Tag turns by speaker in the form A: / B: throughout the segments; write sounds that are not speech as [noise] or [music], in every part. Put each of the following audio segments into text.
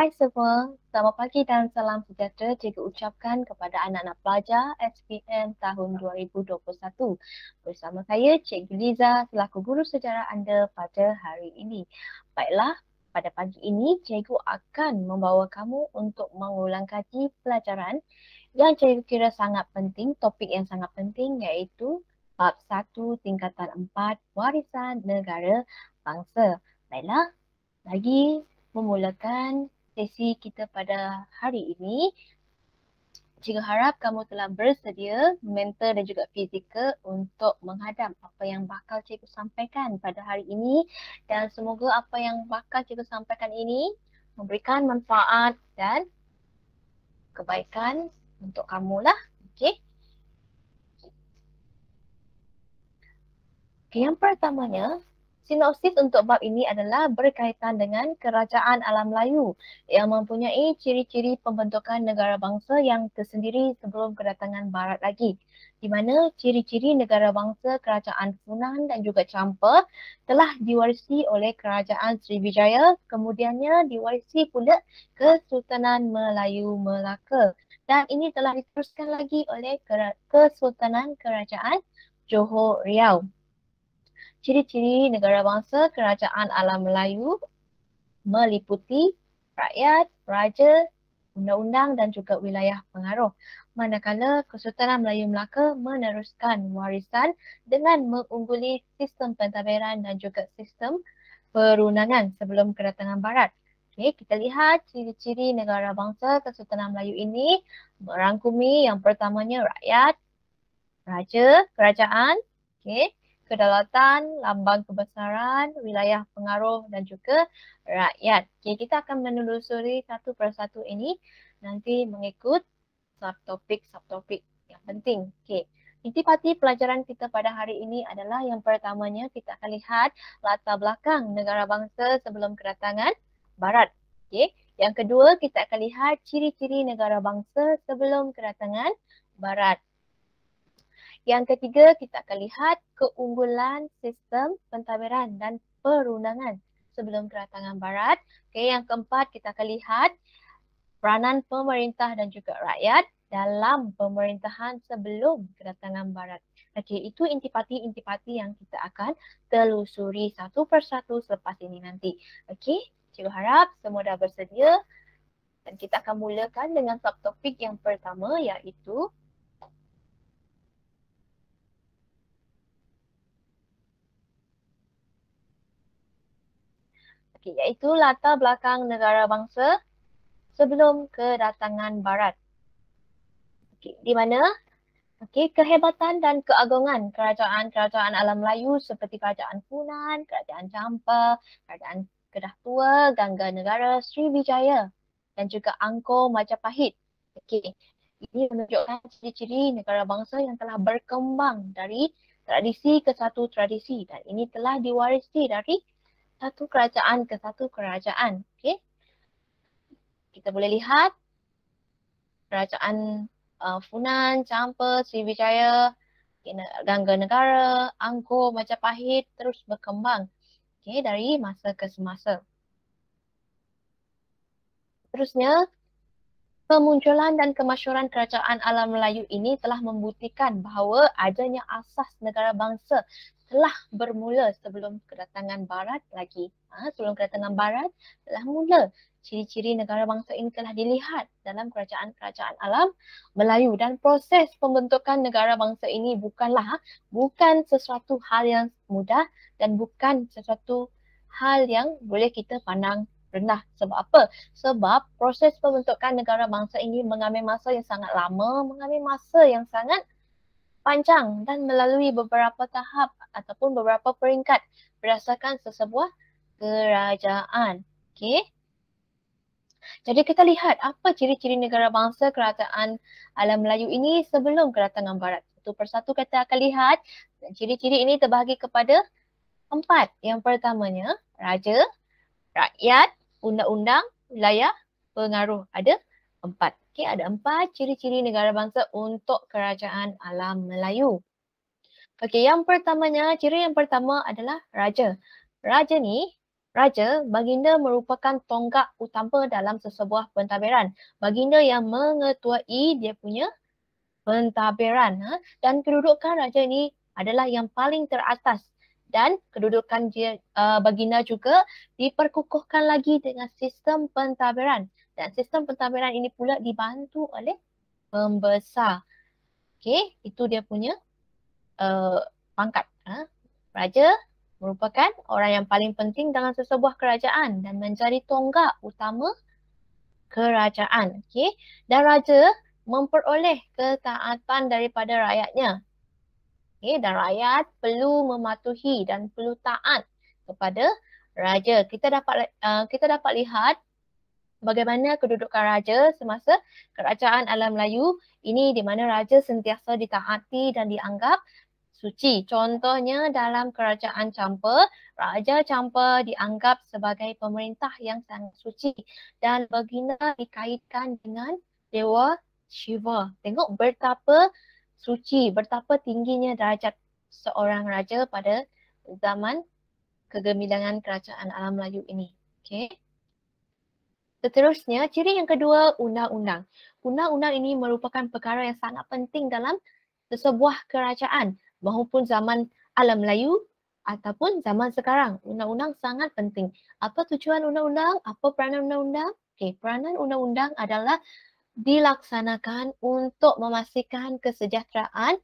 A: Hai semua, selamat pagi dan salam sejahtera cikgu ucapkan kepada anak-anak pelajar SPM tahun 2021. Bersama saya, Cikgu Liza selaku guru sejarah anda pada hari ini. Baiklah, pada pagi ini cikgu akan membawa kamu untuk mengulang kaji pelajaran yang cikgu kira sangat penting, topik yang sangat penting iaitu bab 1 tingkatan 4 warisan negara bangsa. Baiklah, lagi memulakan sesi kita pada hari ini. Jika harap kamu telah bersedia mental dan juga fizikal untuk menghadam apa yang bakal cikgu sampaikan pada hari ini dan semoga apa yang bakal cikgu sampaikan ini memberikan manfaat dan kebaikan untuk kamu lah, Okey. Okay, yang pertamanya, Sinopsis untuk bab ini adalah berkaitan dengan kerajaan alam Melayu yang mempunyai ciri-ciri pembentukan negara bangsa yang tersendiri sebelum kedatangan barat lagi di mana ciri-ciri negara bangsa kerajaan Funan dan juga Champa telah diwarisi oleh kerajaan Sriwijaya kemudiannya diwarisi pula ke Sultanan Melayu Melaka dan ini telah diteruskan lagi oleh Kesultanan Kerajaan Johor Riau ciri-ciri negara bangsa kerajaan alam Melayu meliputi rakyat, raja, undang-undang dan juga wilayah pengaruh. Manakala Kesultanan Melayu Melaka meneruskan warisan dengan mengungguli sistem pentadbiran dan juga sistem perundangan sebelum kedatangan barat. Okay, kita lihat ciri-ciri negara bangsa Kesultanan Melayu ini merangkumi yang pertamanya rakyat, raja, kerajaan, okay, kedaulatan, lambang kebesaran, wilayah pengaruh dan juga rakyat. Okay, kita akan menelusuri satu persatu ini nanti mengikut subtopik-subtopik yang penting. Okay. Intipati pelajaran kita pada hari ini adalah yang pertamanya kita akan lihat latar belakang negara bangsa sebelum kedatangan Barat. Okay. Yang kedua kita akan lihat ciri-ciri negara bangsa sebelum kedatangan Barat. Yang ketiga, kita akan lihat keunggulan sistem pentadbiran dan perundangan sebelum kedatangan barat. Okay, yang keempat, kita akan lihat peranan pemerintah dan juga rakyat dalam pemerintahan sebelum kedatangan barat. Okey, itu intipati-intipati yang kita akan telusuri satu persatu selepas ini nanti. Okey, cikgu harap semua dah bersedia dan kita akan mulakan dengan subtopik yang pertama iaitu okay, iaitu latar belakang negara bangsa sebelum kedatangan barat. Okay, di mana okay, kehebatan dan keagungan kerajaan-kerajaan alam Melayu seperti kerajaan Punan, kerajaan Champa, kerajaan Kedah Tua, Gangga Negara, Sriwijaya dan juga Angkor Majapahit. Okay. Ini menunjukkan ciri-ciri negara bangsa yang telah berkembang dari tradisi ke satu tradisi dan ini telah diwarisi dari satu kerajaan ke satu kerajaan. Okay. Kita boleh lihat kerajaan uh, Funan, Champa, Sriwijaya, Gangga Negara, Angkor, Majapahit terus berkembang okay, dari masa ke semasa. Terusnya, kemunculan dan kemasyuran kerajaan alam Melayu ini telah membuktikan bahawa adanya asas negara bangsa telah bermula sebelum kedatangan barat lagi. Ha, sebelum kedatangan barat telah mula ciri-ciri negara bangsa ini telah dilihat dalam kerajaan-kerajaan alam Melayu dan proses pembentukan negara bangsa ini bukanlah ha, bukan sesuatu hal yang mudah dan bukan sesuatu hal yang boleh kita pandang rendah. Sebab apa? Sebab proses pembentukan negara bangsa ini mengambil masa yang sangat lama, mengambil masa yang sangat panjang dan melalui beberapa tahap ataupun beberapa peringkat berdasarkan sesebuah kerajaan. Okay? Jadi kita lihat apa ciri-ciri negara bangsa kerajaan alam Melayu ini sebelum kedatangan barat. Satu persatu kita akan lihat dan ciri-ciri ini terbahagi kepada empat. Yang pertamanya raja, rakyat, undang-undang, wilayah, pengaruh. Ada empat. Okay, ada empat ciri-ciri negara bangsa untuk kerajaan alam Melayu. Okey, yang pertamanya, ciri yang pertama adalah raja. Raja ni, raja, baginda merupakan tonggak utama dalam sesebuah pentadbiran. Baginda yang mengetuai dia punya pentadbiran. Ha? Dan kedudukan raja ni adalah yang paling teratas dan kedudukan dia, uh, baginda juga diperkukuhkan lagi dengan sistem pentadbiran dan sistem pentadbiran ini pula dibantu oleh pembesar. Okey, itu dia punya uh, pangkat. Huh? Ha? Raja merupakan orang yang paling penting dalam sesebuah kerajaan dan menjadi tonggak utama kerajaan. Okey, dan raja memperoleh ketaatan daripada rakyatnya. Okey, dan rakyat perlu mematuhi dan perlu taat kepada raja. Kita dapat uh, kita dapat lihat bagaimana kedudukan raja semasa kerajaan alam Melayu ini di mana raja sentiasa ditaati dan dianggap suci. Contohnya dalam kerajaan Champa, Raja Champa dianggap sebagai pemerintah yang sangat suci dan baginda dikaitkan dengan Dewa Shiva. Tengok betapa suci, betapa tingginya darjat seorang raja pada zaman kegemilangan kerajaan alam Melayu ini. Okay. Seterusnya, ciri yang kedua, undang-undang. Undang-undang ini merupakan perkara yang sangat penting dalam sebuah kerajaan maupun zaman alam Melayu ataupun zaman sekarang. Undang-undang sangat penting. Apa tujuan undang-undang? Apa peranan undang-undang? Okay, peranan undang-undang adalah dilaksanakan untuk memastikan kesejahteraan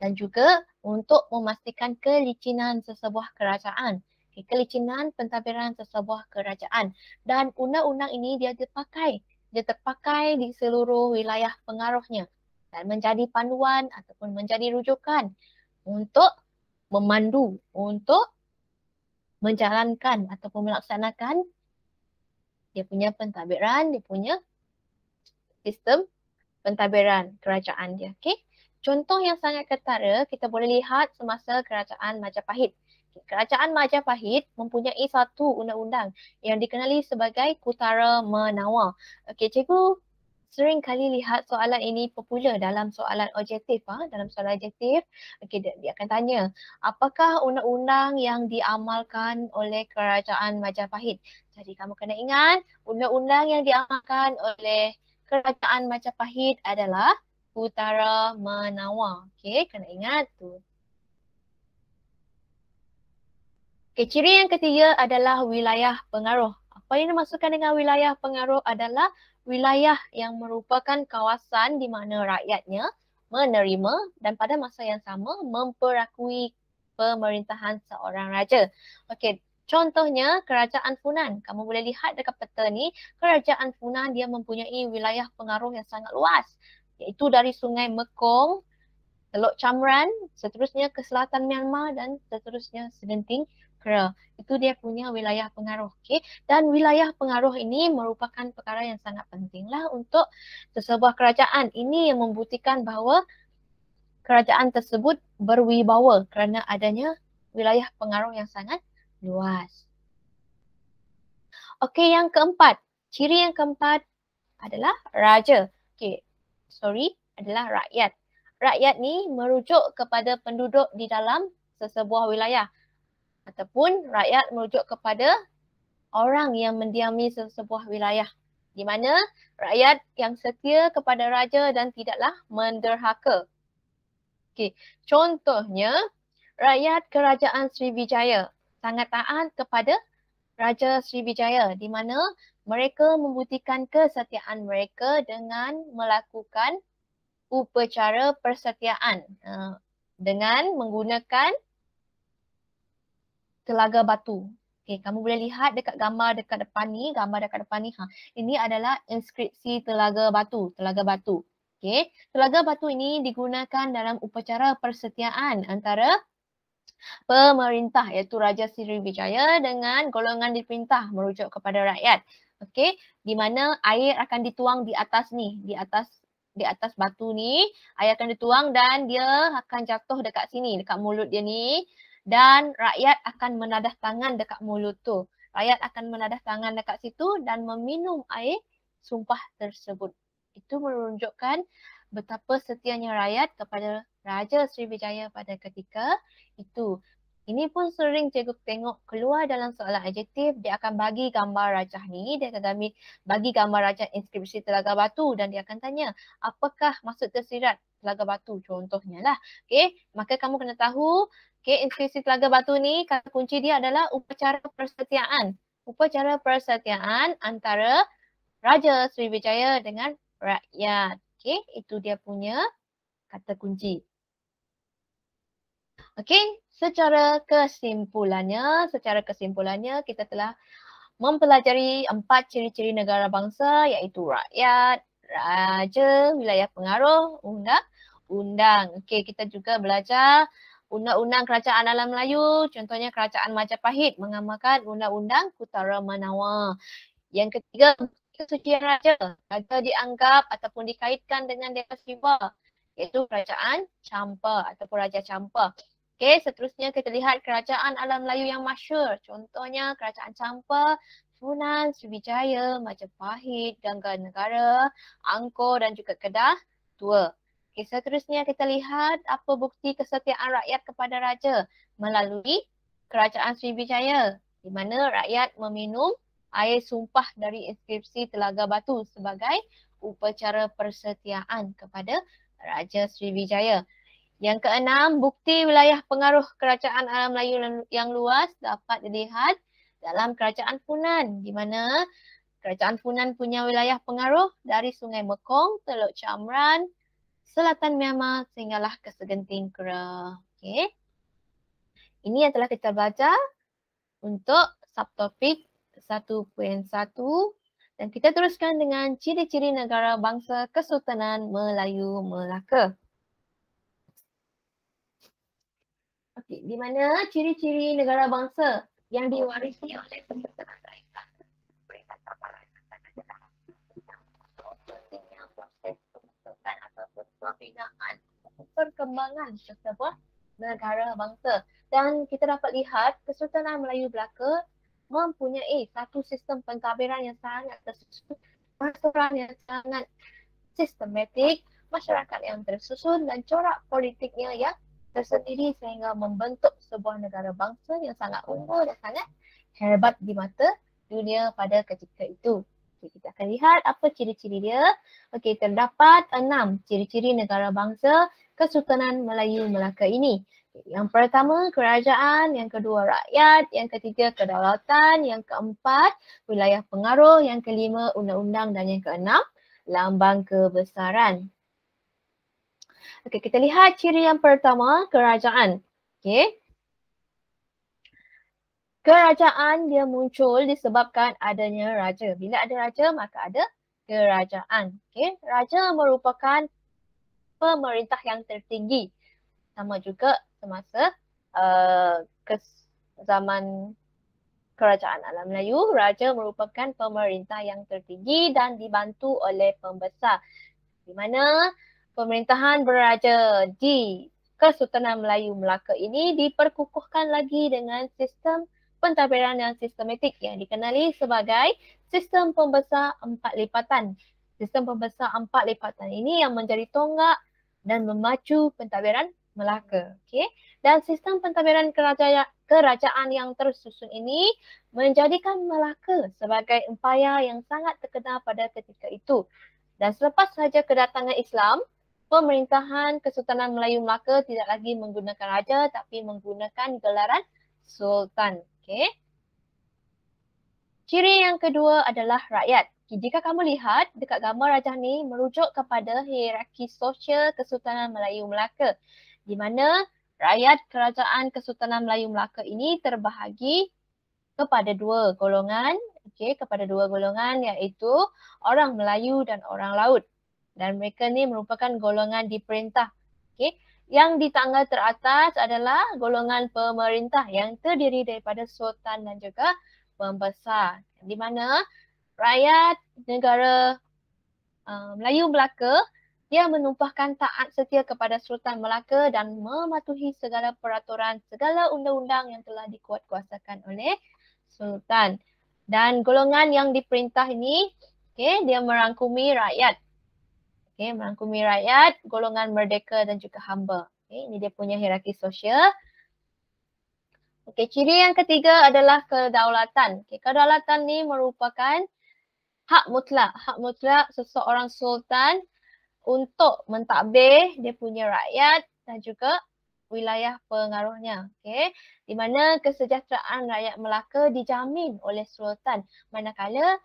A: dan juga untuk memastikan kelicinan sesebuah kerajaan okay, kelicinan pentadbiran sesebuah kerajaan dan undang-undang ini dia terpakai dia terpakai di seluruh wilayah pengaruhnya dan menjadi panduan ataupun menjadi rujukan untuk memandu untuk menjalankan ataupun melaksanakan dia punya pentadbiran dia punya sistem pentadbiran kerajaan dia okay contoh yang sangat ketara kita boleh lihat semasa kerajaan Majapahit Okay. Kerajaan Majapahit mempunyai satu undang-undang yang dikenali sebagai Kutara Menawa. Okey, cikgu sering kali lihat soalan ini popular dalam soalan objektif ah ha? dalam soalan objektif okay, dia, dia akan tanya apakah undang-undang yang diamalkan oleh kerajaan Majapahit jadi kamu kena ingat undang-undang yang diamalkan oleh kerajaan Majapahit adalah Kutara Menawa. okey kena ingat tu Okay, ciri yang ketiga adalah wilayah pengaruh. Apa yang dimaksudkan dengan wilayah pengaruh adalah wilayah yang merupakan kawasan di mana rakyatnya menerima dan pada masa yang sama memperakui pemerintahan seorang raja. Okey, contohnya kerajaan Funan. Kamu boleh lihat dekat peta ni, kerajaan Funan dia mempunyai wilayah pengaruh yang sangat luas iaitu dari Sungai Mekong, Teluk Chamran, seterusnya ke selatan Myanmar dan seterusnya Sedenting Accra. Itu dia punya wilayah pengaruh. Okay? Dan wilayah pengaruh ini merupakan perkara yang sangat pentinglah untuk sesebuah kerajaan. Ini yang membuktikan bahawa kerajaan tersebut berwibawa kerana adanya wilayah pengaruh yang sangat luas. Okey, yang keempat. Ciri yang keempat adalah raja. Okey, sorry, adalah rakyat. Rakyat ni merujuk kepada penduduk di dalam sesebuah wilayah ataupun rakyat merujuk kepada orang yang mendiami sebuah wilayah di mana rakyat yang setia kepada raja dan tidaklah menderhaka. Okey, contohnya rakyat kerajaan Sriwijaya sangat taat kepada raja Sriwijaya di mana mereka membuktikan kesetiaan mereka dengan melakukan upacara persetiaan eh, dengan menggunakan Telaga Batu. Okay, kamu boleh lihat dekat gambar dekat depan ni, gambar dekat depan ni. Ha, ini adalah inskripsi Telaga Batu, Telaga Batu. Okay, Telaga Batu ini digunakan dalam upacara persetiaan antara pemerintah iaitu Raja Sriwijaya dengan golongan diperintah merujuk kepada rakyat. Okay, di mana air akan dituang di atas ni, di atas di atas batu ni, air akan dituang dan dia akan jatuh dekat sini, dekat mulut dia ni dan rakyat akan menadah tangan dekat mulut tu. Rakyat akan menadah tangan dekat situ dan meminum air sumpah tersebut. Itu menunjukkan betapa setianya rakyat kepada Raja Sriwijaya pada ketika itu. Ini pun sering cikgu tengok keluar dalam soalan adjektif, dia akan bagi gambar rajah ni, dia akan kami bagi gambar rajah inskripsi Telaga Batu dan dia akan tanya apakah maksud tersirat Telaga Batu contohnya lah. Okay, maka kamu kena tahu Okay institusi Telaga Batu ni kata kunci dia adalah upacara persetiaan. Upacara persetiaan antara Raja Sriwijaya dengan rakyat. Okay itu dia punya kata kunci. Okay secara kesimpulannya, secara kesimpulannya kita telah mempelajari empat ciri-ciri negara bangsa iaitu rakyat, raja, wilayah pengaruh, undang, undang. Okay kita juga belajar undang-undang kerajaan alam Melayu, contohnya kerajaan Majapahit mengamalkan undang-undang Kutara Manawa. Yang ketiga, kesucian raja. Raja dianggap ataupun dikaitkan dengan Dewa Siwa iaitu kerajaan Champa ataupun Raja Champa. Okey, seterusnya kita lihat kerajaan alam Melayu yang masyur. Contohnya kerajaan Champa, Sunan, Sriwijaya, Majapahit, Gangga Negara, Angkor dan juga Kedah Tua. Okay, seterusnya kita lihat apa bukti kesetiaan rakyat kepada raja melalui kerajaan Sriwijaya di mana rakyat meminum air sumpah dari inskripsi Telaga Batu sebagai upacara persetiaan kepada Raja Sriwijaya. Yang keenam, bukti wilayah pengaruh kerajaan alam Melayu yang luas dapat dilihat dalam kerajaan Funan di mana kerajaan Funan punya wilayah pengaruh dari Sungai Mekong, Teluk Chamran, selatan Myanmar sehinggalah ke segenting Kera. Okay. Ini yang telah kita belajar untuk subtopik 1.1 dan kita teruskan dengan ciri-ciri negara bangsa Kesultanan Melayu Melaka. Okay. Di mana ciri-ciri negara bangsa yang diwarisi oleh pemerintah pembinaan perkembangan sebuah negara bangsa dan kita dapat lihat Kesultanan Melayu Belaka mempunyai satu sistem pentadbiran yang sangat tersusun, peraturan yang sangat sistematik, masyarakat yang tersusun dan corak politiknya yang tersendiri sehingga membentuk sebuah negara bangsa yang sangat unggul dan sangat hebat di mata dunia pada ketika itu. Okay, kita akan lihat apa ciri-ciri dia. Okey, terdapat enam ciri-ciri negara bangsa Kesultanan Melayu Melaka ini. Yang pertama kerajaan, yang kedua rakyat, yang ketiga kedaulatan, yang keempat wilayah pengaruh, yang kelima undang-undang dan yang keenam lambang kebesaran. Okey, kita lihat ciri yang pertama kerajaan. Okey, Kerajaan dia muncul disebabkan adanya raja. Bila ada raja, maka ada kerajaan. Okay? Raja merupakan pemerintah yang tertinggi. Sama juga semasa uh, eh, kes, zaman kerajaan alam Melayu, raja merupakan pemerintah yang tertinggi dan dibantu oleh pembesar. Di mana pemerintahan beraja di Kesultanan Melayu Melaka ini diperkukuhkan lagi dengan sistem pentadbiran yang sistematik yang dikenali sebagai sistem pembesar empat lipatan. Sistem pembesar empat lipatan ini yang menjadi tonggak dan memacu pentadbiran Melaka. Okay? Dan sistem pentadbiran kerajaan, kerajaan yang tersusun ini menjadikan Melaka sebagai empayar yang sangat terkenal pada ketika itu. Dan selepas saja kedatangan Islam, pemerintahan Kesultanan Melayu Melaka tidak lagi menggunakan raja tapi menggunakan gelaran Sultan. Okay. Ciri yang kedua adalah rakyat. Jika kamu lihat dekat gambar rajah ni merujuk kepada hierarki sosial Kesultanan Melayu Melaka di mana rakyat kerajaan Kesultanan Melayu Melaka ini terbahagi kepada dua golongan okey kepada dua golongan iaitu orang Melayu dan orang laut dan mereka ni merupakan golongan diperintah okey yang di tangga teratas adalah golongan pemerintah yang terdiri daripada sultan dan juga pembesar. Di mana rakyat negara uh, Melayu Melaka dia menumpahkan taat setia kepada Sultan Melaka dan mematuhi segala peraturan, segala undang-undang yang telah dikuatkuasakan oleh Sultan. Dan golongan yang diperintah ini, okay, dia merangkumi rakyat okay, merangkumi rakyat, golongan merdeka dan juga hamba. Okay, ini dia punya hierarki sosial. Okay, ciri yang ketiga adalah kedaulatan. Okay, kedaulatan ni merupakan hak mutlak. Hak mutlak seseorang sultan untuk mentadbir dia punya rakyat dan juga wilayah pengaruhnya. Okay. Di mana kesejahteraan rakyat Melaka dijamin oleh sultan. Manakala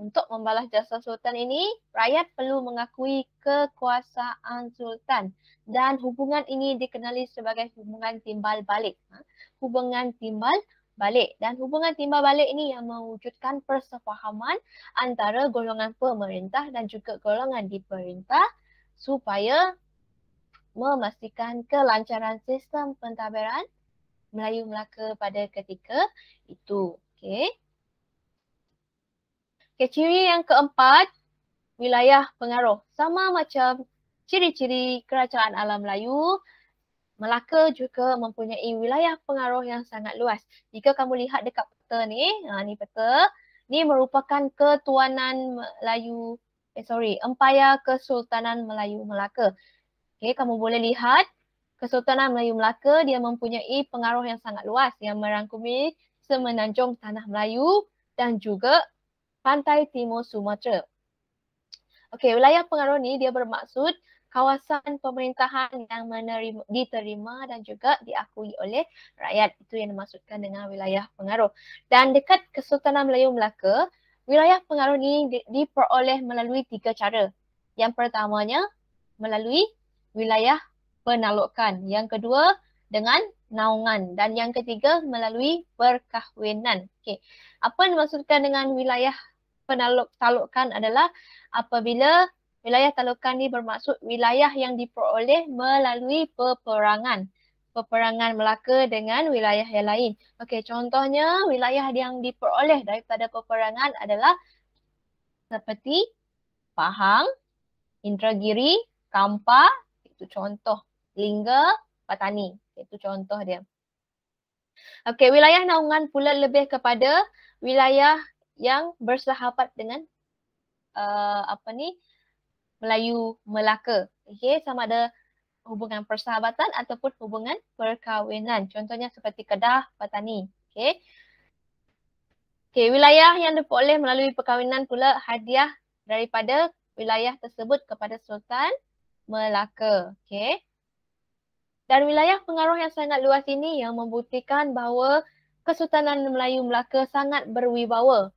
A: untuk membalas jasa Sultan ini, rakyat perlu mengakui kekuasaan Sultan dan hubungan ini dikenali sebagai hubungan timbal balik. Ha? Hubungan timbal balik dan hubungan timbal balik ini yang mewujudkan persefahaman antara golongan pemerintah dan juga golongan diperintah supaya memastikan kelancaran sistem pentadbiran Melayu Melaka pada ketika itu. Okey. Okay, ciri yang keempat, wilayah pengaruh. Sama macam ciri-ciri kerajaan alam Melayu, Melaka juga mempunyai wilayah pengaruh yang sangat luas. Jika kamu lihat dekat peta ni, ha, ni peta, ni merupakan ketuanan Melayu, eh sorry, Empaya Kesultanan Melayu Melaka. Okay, kamu boleh lihat Kesultanan Melayu Melaka dia mempunyai pengaruh yang sangat luas yang merangkumi semenanjung tanah Melayu dan juga Pantai Timur Sumatera. Okey, wilayah pengaruh ni dia bermaksud kawasan pemerintahan yang menerima, diterima dan juga diakui oleh rakyat. Itu yang dimaksudkan dengan wilayah pengaruh. Dan dekat Kesultanan Melayu Melaka, wilayah pengaruh ni di, diperoleh melalui tiga cara. Yang pertamanya melalui wilayah penalukan. Yang kedua dengan naungan dan yang ketiga melalui perkahwinan. Okey. Apa dimaksudkan dengan wilayah penalukan adalah apabila wilayah talukan ni bermaksud wilayah yang diperoleh melalui peperangan. Peperangan Melaka dengan wilayah yang lain. Okey, contohnya wilayah yang diperoleh daripada peperangan adalah seperti Pahang, Indragiri, Kampar, itu contoh. Lingga, Patani, itu contoh dia. Okey, wilayah naungan pula lebih kepada wilayah yang bersahabat dengan uh, apa ni Melayu Melaka. Okey, sama ada hubungan persahabatan ataupun hubungan perkahwinan. Contohnya seperti Kedah, Patani. Okey. Okey, wilayah yang diperoleh melalui perkahwinan pula hadiah daripada wilayah tersebut kepada Sultan Melaka. Okey. Dan wilayah pengaruh yang sangat luas ini yang membuktikan bahawa Kesultanan Melayu Melaka sangat berwibawa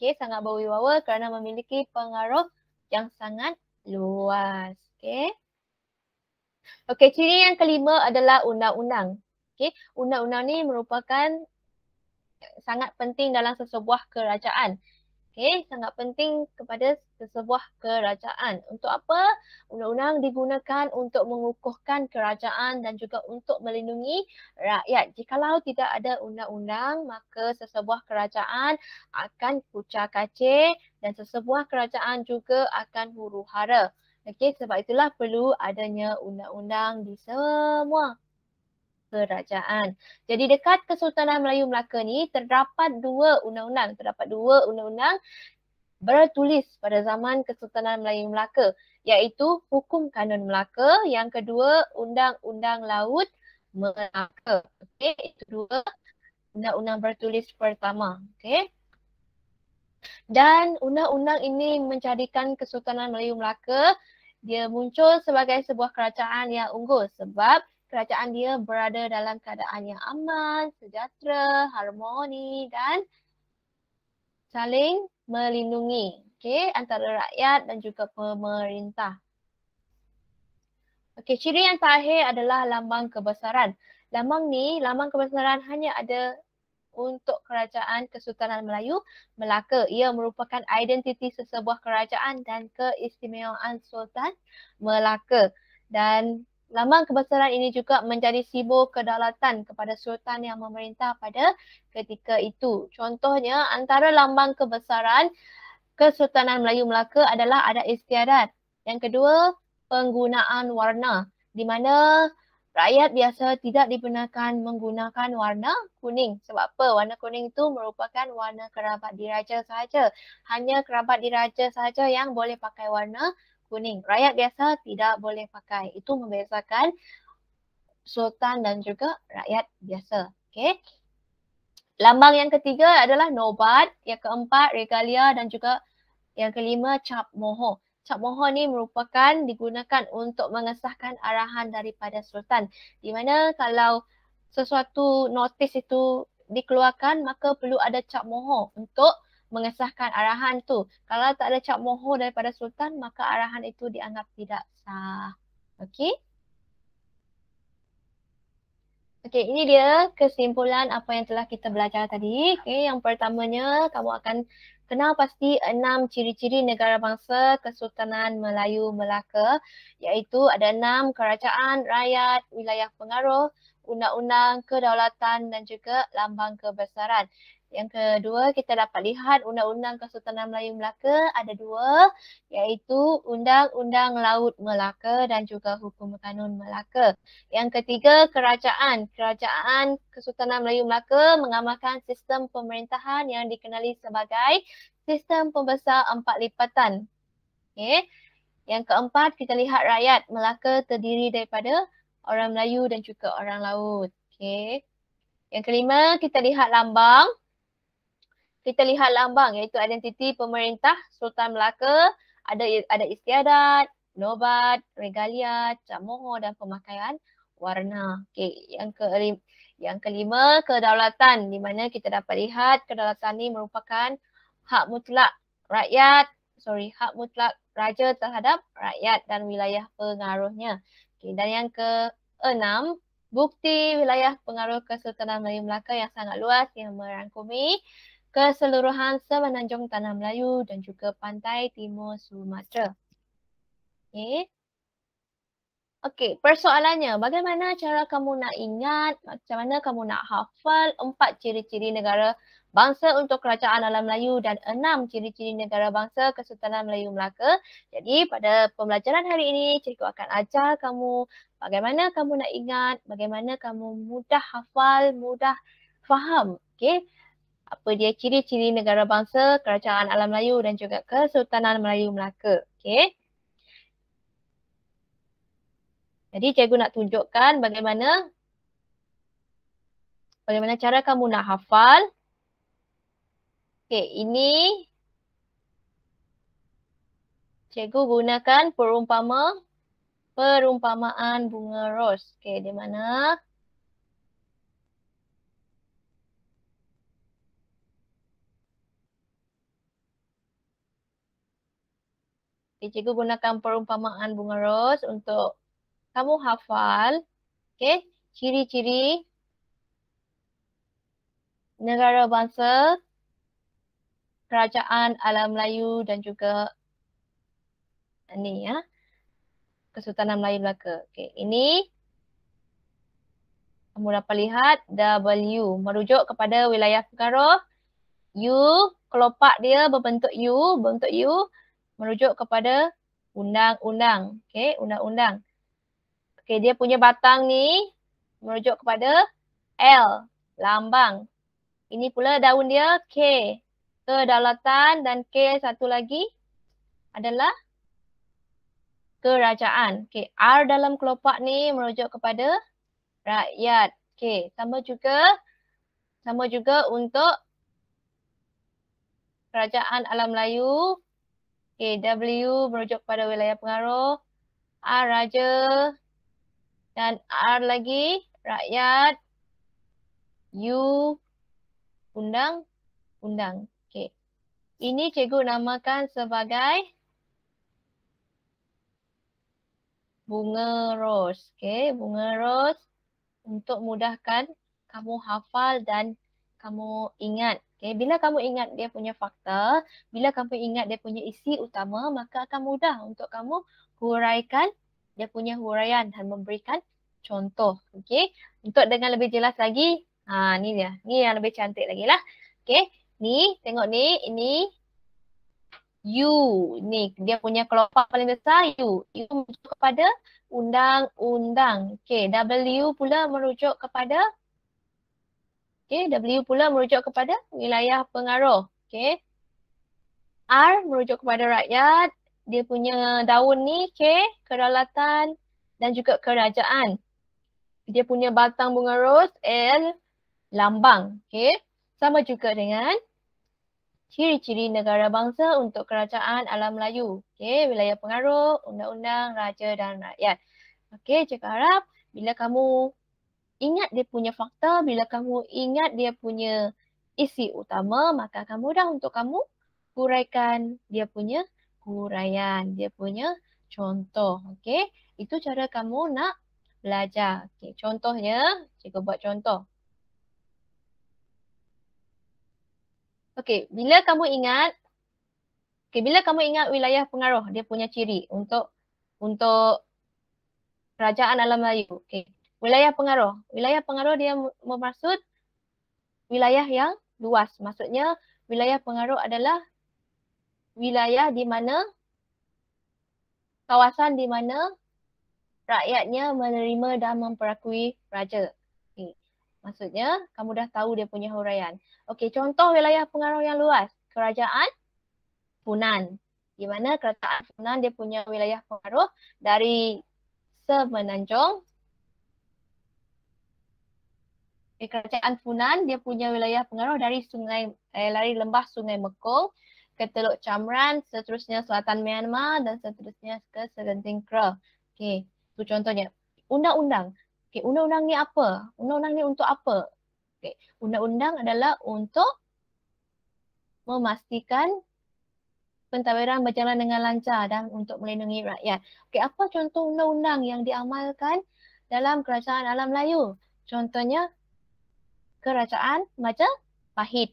A: okay, sangat berwibawa kerana memiliki pengaruh yang sangat luas. Okay. Okay, ciri yang kelima adalah undang-undang. Okay, undang-undang ni merupakan sangat penting dalam sesebuah kerajaan. Okay, sangat penting kepada sesebuah kerajaan. Untuk apa? Undang-undang digunakan untuk mengukuhkan kerajaan dan juga untuk melindungi rakyat. Jikalau tidak ada undang-undang, maka sesebuah kerajaan akan kucar kacir dan sesebuah kerajaan juga akan huru hara. Okay, sebab itulah perlu adanya undang-undang di semua kerajaan. Jadi dekat Kesultanan Melayu Melaka ni terdapat dua undang-undang. Terdapat dua undang-undang bertulis pada zaman Kesultanan Melayu Melaka iaitu Hukum Kanun Melaka, yang kedua Undang-Undang Laut Melaka. Okey, itu dua undang-undang bertulis pertama. Okey. Dan undang-undang ini menjadikan Kesultanan Melayu Melaka dia muncul sebagai sebuah kerajaan yang unggul sebab kerajaan dia berada dalam keadaan yang aman, sejahtera, harmoni dan saling melindungi okay, antara rakyat dan juga pemerintah. Okay, ciri yang terakhir adalah lambang kebesaran. Lambang ni, lambang kebesaran hanya ada untuk kerajaan Kesultanan Melayu Melaka. Ia merupakan identiti sesebuah kerajaan dan keistimewaan Sultan Melaka. Dan Lambang kebesaran ini juga menjadi simbol kedaulatan kepada sultan yang memerintah pada ketika itu. Contohnya antara lambang kebesaran Kesultanan Melayu Melaka adalah adat istiadat. Yang kedua, penggunaan warna di mana rakyat biasa tidak dibenarkan menggunakan warna kuning. Sebab apa? Warna kuning itu merupakan warna kerabat diraja sahaja. Hanya kerabat diraja sahaja yang boleh pakai warna kuning. Rakyat biasa tidak boleh pakai. Itu membezakan sultan dan juga rakyat biasa. Okey. Lambang yang ketiga adalah nobat, yang keempat regalia dan juga yang kelima cap moho. Cap moho ni merupakan digunakan untuk mengesahkan arahan daripada sultan. Di mana kalau sesuatu notis itu dikeluarkan maka perlu ada cap moho untuk mengesahkan arahan tu. Kalau tak ada cap mohor daripada sultan, maka arahan itu dianggap tidak sah. Okey? Okey, ini dia kesimpulan apa yang telah kita belajar tadi. Okey, yang pertamanya kamu akan kenal pasti enam ciri-ciri negara bangsa Kesultanan Melayu Melaka iaitu ada enam kerajaan, rakyat, wilayah pengaruh, undang-undang, kedaulatan dan juga lambang kebesaran. Yang kedua, kita dapat lihat Undang-Undang Kesultanan Melayu Melaka ada dua iaitu Undang-Undang Laut Melaka dan juga Hukum Kanun Melaka. Yang ketiga, Kerajaan. Kerajaan Kesultanan Melayu Melaka mengamalkan sistem pemerintahan yang dikenali sebagai sistem pembesar empat lipatan. Okay. Yang keempat, kita lihat rakyat Melaka terdiri daripada orang Melayu dan juga orang laut. Okay. Yang kelima, kita lihat lambang kita lihat lambang iaitu identiti pemerintah Sultan Melaka ada ada istiadat, nobat, regalia, cap mohor dan pemakaian warna. Okey, yang ke yang kelima kedaulatan di mana kita dapat lihat kedaulatan ini merupakan hak mutlak rakyat, sorry, hak mutlak raja terhadap rakyat dan wilayah pengaruhnya. Okey, dan yang ke enam bukti wilayah pengaruh Kesultanan Melayu Melaka yang sangat luas yang merangkumi keseluruhan semenanjung Tanah Melayu dan juga pantai timur Sumatera. Okey. Okey, persoalannya bagaimana cara kamu nak ingat, macam mana kamu nak hafal empat ciri-ciri negara bangsa untuk kerajaan alam Melayu dan enam ciri-ciri negara bangsa Kesultanan Melayu Melaka. Jadi pada pembelajaran hari ini, cikgu akan ajar kamu bagaimana kamu nak ingat, bagaimana kamu mudah hafal, mudah faham. Okey, apa dia ciri-ciri negara bangsa, kerajaan alam Melayu dan juga Kesultanan Melayu Melaka. Okay. Jadi cikgu nak tunjukkan bagaimana bagaimana cara kamu nak hafal. Okey, ini cikgu gunakan perumpama perumpamaan bunga ros. Okey, di mana? Okay, cikgu gunakan perumpamaan bunga ros untuk kamu hafal. Okay, ciri-ciri negara bangsa, kerajaan alam Melayu dan juga ni ya. Kesultanan Melayu Melaka. Okay, ini kamu dapat lihat W merujuk kepada wilayah Pekaroh. U, kelopak dia berbentuk U, berbentuk U merujuk kepada undang-undang. Okey, undang-undang. Okey, dia punya batang ni merujuk kepada L, lambang. Ini pula daun dia K, kedaulatan dan K satu lagi adalah kerajaan. Okey, R dalam kelopak ni merujuk kepada rakyat. Okey, sama juga sama juga untuk kerajaan alam Melayu Okay, W merujuk pada wilayah pengaruh. R raja. Dan R lagi rakyat. U undang. Undang. Okay. Ini cikgu namakan sebagai bunga ros. Okay, bunga ros untuk mudahkan kamu hafal dan kamu ingat. Okay, bila kamu ingat dia punya fakta, bila kamu ingat dia punya isi utama, maka akan mudah untuk kamu huraikan dia punya huraian dan memberikan contoh. Okay, untuk dengan lebih jelas lagi, ha, ni dia. Ni yang lebih cantik lagi lah. Okay, ni tengok ni, ini U ni dia punya kelopak paling besar U. U merujuk kepada undang-undang Okay, w pula merujuk kepada Okay, W pula merujuk kepada wilayah pengaruh. Okay. R merujuk kepada rakyat. Dia punya daun ni, K keralatan dan juga kerajaan. Dia punya batang bunga ros, L, lambang. Okay. Sama juga dengan ciri-ciri negara bangsa untuk kerajaan alam Melayu. Okay, wilayah pengaruh, undang-undang, raja dan rakyat. Okay, cakap harap bila kamu ingat dia punya fakta, bila kamu ingat dia punya isi utama, maka kamu dah untuk kamu huraikan dia punya huraian, dia punya contoh. Okey, itu cara kamu nak belajar. Okey, contohnya, cikgu buat contoh. Okey, bila kamu ingat, okay, bila kamu ingat wilayah pengaruh, dia punya ciri untuk untuk kerajaan alam Melayu. Okey, wilayah pengaruh. Wilayah pengaruh dia bermaksud wilayah yang luas. Maksudnya wilayah pengaruh adalah wilayah di mana kawasan di mana rakyatnya menerima dan memperakui raja. Okay. Maksudnya kamu dah tahu dia punya huraian. Okey, contoh wilayah pengaruh yang luas, kerajaan Funan. Di mana kerajaan Funan dia punya wilayah pengaruh dari semenanjung Eh, kerajaan Funan dia punya wilayah pengaruh dari sungai eh, lari lembah Sungai Mekong ke Teluk Chamran, seterusnya selatan Myanmar dan seterusnya ke Serenting Kra. Okey, tu contohnya. Undang-undang. Okey, undang-undang ni apa? Undang-undang ni untuk apa? Okey, undang-undang adalah untuk memastikan pentadbiran berjalan dengan lancar dan untuk melindungi rakyat. Okey, apa contoh undang-undang yang diamalkan dalam kerajaan alam Melayu? Contohnya Kerajaan Majapahit.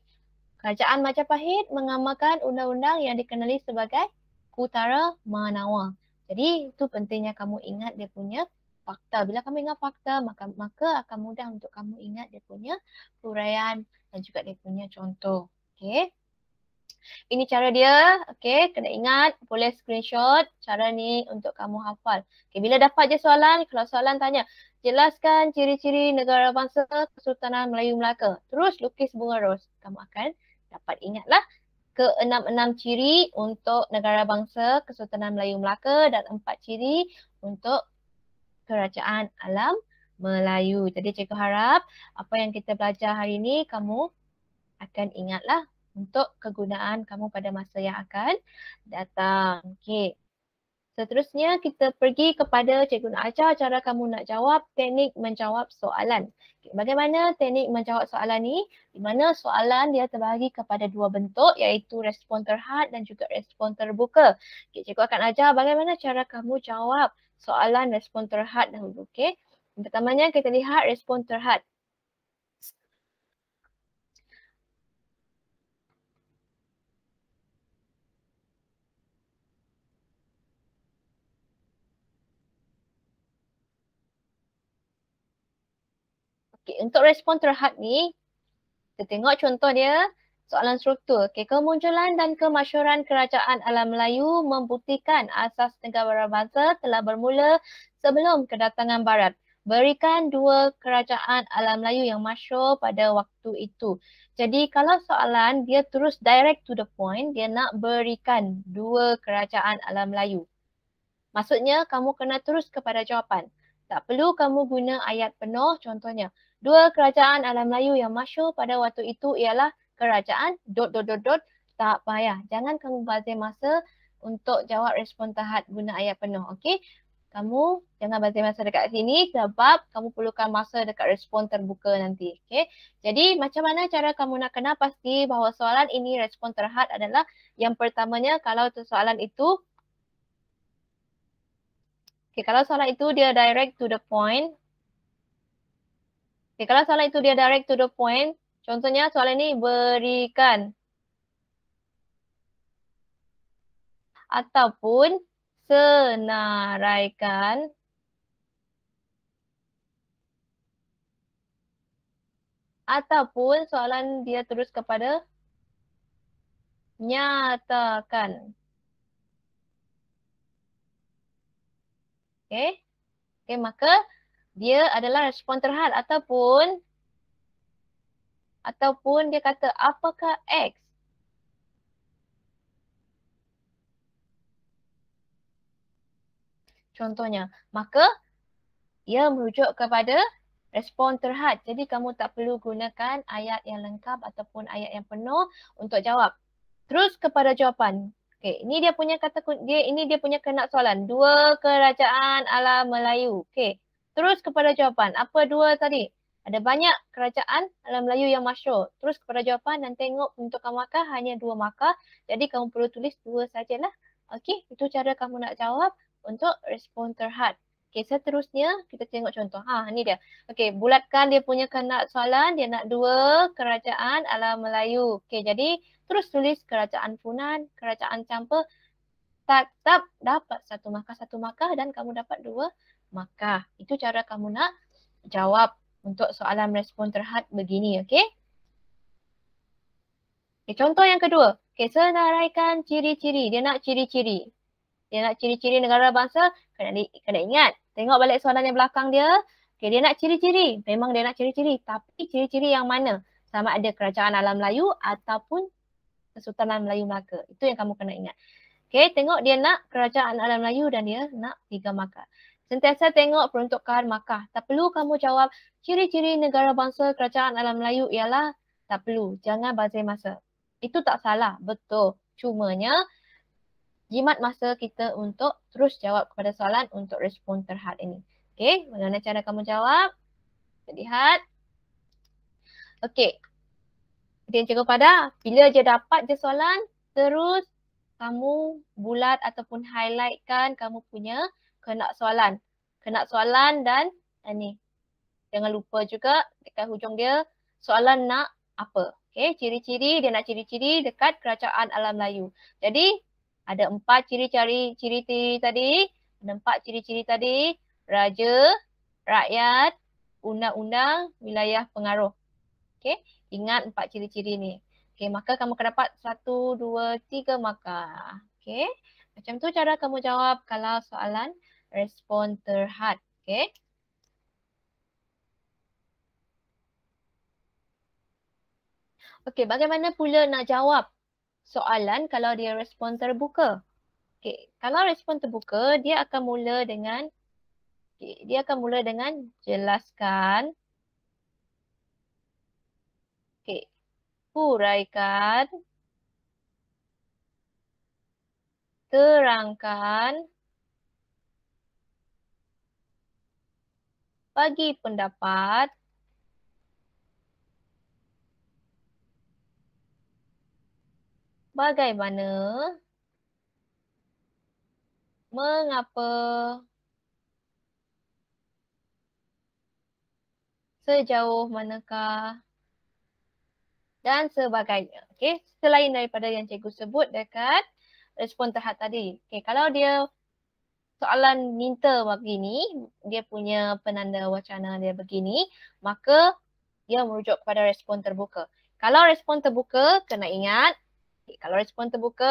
A: Kerajaan Majapahit mengamalkan undang-undang yang dikenali sebagai Kutara Manawa. Jadi itu pentingnya kamu ingat dia punya fakta. Bila kamu ingat fakta maka, maka akan mudah untuk kamu ingat dia punya huraian dan juga dia punya contoh. Okay. Ini cara dia, okay, kena ingat, boleh screenshot cara ni untuk kamu hafal. Okay, bila dapat je soalan, kalau soalan tanya, jelaskan ciri-ciri negara bangsa Kesultanan Melayu Melaka. Terus lukis bunga ros, kamu akan dapat ingatlah ke enam-enam ciri untuk negara bangsa Kesultanan Melayu Melaka dan empat ciri untuk kerajaan alam Melayu. Jadi cikgu harap apa yang kita belajar hari ini kamu akan ingatlah untuk kegunaan kamu pada masa yang akan datang. Okey. Seterusnya kita pergi kepada cikgu nak ajar cara kamu nak jawab teknik menjawab soalan. Okay, bagaimana teknik menjawab soalan ni? Di mana soalan dia terbagi kepada dua bentuk iaitu respon terhad dan juga respon terbuka. Okey, cikgu akan ajar bagaimana cara kamu jawab soalan respon terhad dahulu. Okey. Okay. Pertamanya kita lihat respon terhad. Okay, untuk respon terhad ni, kita tengok contoh dia soalan struktur. Okay, kemunculan dan kemasyuran kerajaan alam Melayu membuktikan asas negara bangsa telah bermula sebelum kedatangan barat. Berikan dua kerajaan alam Melayu yang masyur pada waktu itu. Jadi kalau soalan dia terus direct to the point, dia nak berikan dua kerajaan alam Melayu. Maksudnya kamu kena terus kepada jawapan. Tak perlu kamu guna ayat penuh contohnya. Dua kerajaan alam Melayu yang masyur pada waktu itu ialah kerajaan dot dot dot dot tak payah. Jangan kamu bazir masa untuk jawab respon tahat guna ayat penuh. Okey. Kamu jangan bazir masa dekat sini sebab kamu perlukan masa dekat respon terbuka nanti. Okey. Jadi macam mana cara kamu nak kenal pasti bahawa soalan ini respon terhad adalah yang pertamanya kalau tu soalan itu Okay, kalau soalan itu dia direct to the point, Okay, kalau soalan itu dia direct to the point, contohnya soalan ini berikan ataupun senaraikan ataupun soalan dia terus kepada nyatakan. Okay. Okay, maka dia adalah respon terhad ataupun ataupun dia kata apakah X? Contohnya, maka ia merujuk kepada respon terhad. Jadi kamu tak perlu gunakan ayat yang lengkap ataupun ayat yang penuh untuk jawab. Terus kepada jawapan. Okey, ini dia punya kata dia ini dia punya kena soalan. Dua kerajaan alam Melayu. Okey. Terus kepada jawapan. Apa dua tadi? Ada banyak kerajaan dalam Melayu yang masyur. Terus kepada jawapan dan tengok untuk peruntukan markah hanya dua maka. Jadi kamu perlu tulis dua sajalah. Okey, itu cara kamu nak jawab untuk respon terhad. Okey, seterusnya kita tengok contoh. Ha, ni dia. Okey, bulatkan dia punya kena soalan. Dia nak dua kerajaan ala Melayu. Okey, jadi terus tulis kerajaan punan, kerajaan campur. Tetap dapat satu maka satu maka dan kamu dapat dua Makkah. Itu cara kamu nak jawab untuk soalan respon terhad begini, okey? Okay, contoh yang kedua. Okay, senaraikan ciri-ciri. Dia nak ciri-ciri. Dia nak ciri-ciri negara bangsa, kena, di kena ingat. Tengok balik soalan yang belakang dia. Okay, dia nak ciri-ciri. Memang dia nak ciri-ciri. Tapi ciri-ciri yang mana? Sama ada kerajaan alam Melayu ataupun Kesultanan Melayu Melaka. Itu yang kamu kena ingat. Okay, tengok dia nak kerajaan alam Melayu dan dia nak tiga makar sentiasa tengok peruntukan markah. Tak perlu kamu jawab ciri-ciri negara bangsa kerajaan alam Melayu ialah tak perlu. Jangan bazir masa. Itu tak salah. Betul. Cumanya jimat masa kita untuk terus jawab kepada soalan untuk respon terhad ini. Okey, bagaimana cara kamu jawab? Kita lihat. Okey. Dia cakap pada bila je dapat je soalan, terus kamu bulat ataupun highlightkan kamu punya kena soalan. Kena soalan dan eh, ni. Jangan lupa juga dekat hujung dia soalan nak apa. Okay, ciri-ciri dia nak ciri-ciri dekat kerajaan alam Melayu. Jadi ada empat ciri-ciri ciri tadi. Ada empat ciri-ciri tadi. Raja, rakyat, undang-undang, wilayah pengaruh. Okay, ingat empat ciri-ciri ni. Okay, maka kamu akan dapat satu, dua, tiga maka, Okay, macam tu cara kamu jawab kalau soalan respon terhad. Okay. Okay, bagaimana pula nak jawab soalan kalau dia respon terbuka? Okay, kalau respon terbuka, dia akan mula dengan okay, dia akan mula dengan jelaskan Okay, huraikan terangkan bagi pendapat bagaimana mengapa sejauh manakah dan sebagainya. Okey, selain daripada yang cikgu sebut dekat respon terhad tadi. Okey, kalau dia soalan minta begini, dia punya penanda wacana dia begini, maka dia merujuk kepada respon terbuka. Kalau respon terbuka, kena ingat. Eh, kalau respon terbuka,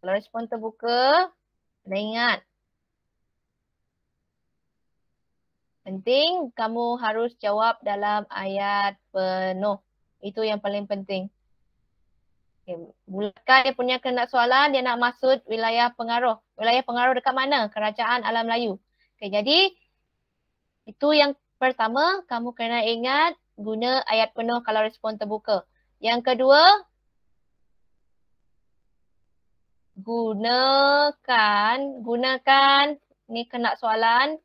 A: kalau respon terbuka, kena ingat. Penting kamu harus jawab dalam ayat penuh. Itu yang paling penting. Okay. Mulakan dia punya kena soalan, dia nak maksud wilayah pengaruh. Wilayah pengaruh dekat mana? Kerajaan Alam Melayu. Okay, jadi itu yang pertama, kamu kena ingat guna ayat penuh kalau respon terbuka. Yang kedua, gunakan, gunakan, ni kena soalan,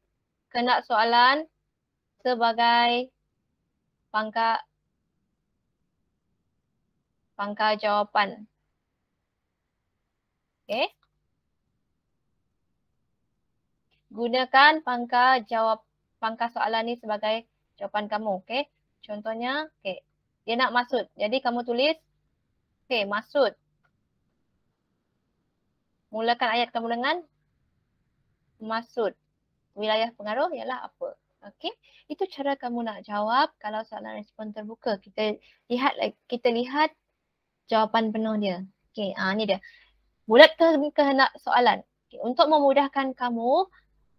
A: kena soalan sebagai pangkat pangkal jawapan. Okay. Gunakan pangkal jawab pangkal soalan ni sebagai jawapan kamu. Okay. Contohnya, okay. dia nak maksud. Jadi kamu tulis, okay, maksud. Mulakan ayat kamu dengan maksud. Wilayah pengaruh ialah apa. Okay. Itu cara kamu nak jawab kalau soalan respon terbuka. Kita lihat, kita lihat jawapan penuh dia. Okey, ah ni dia. Bulat ke kehendak soalan? Okay, untuk memudahkan kamu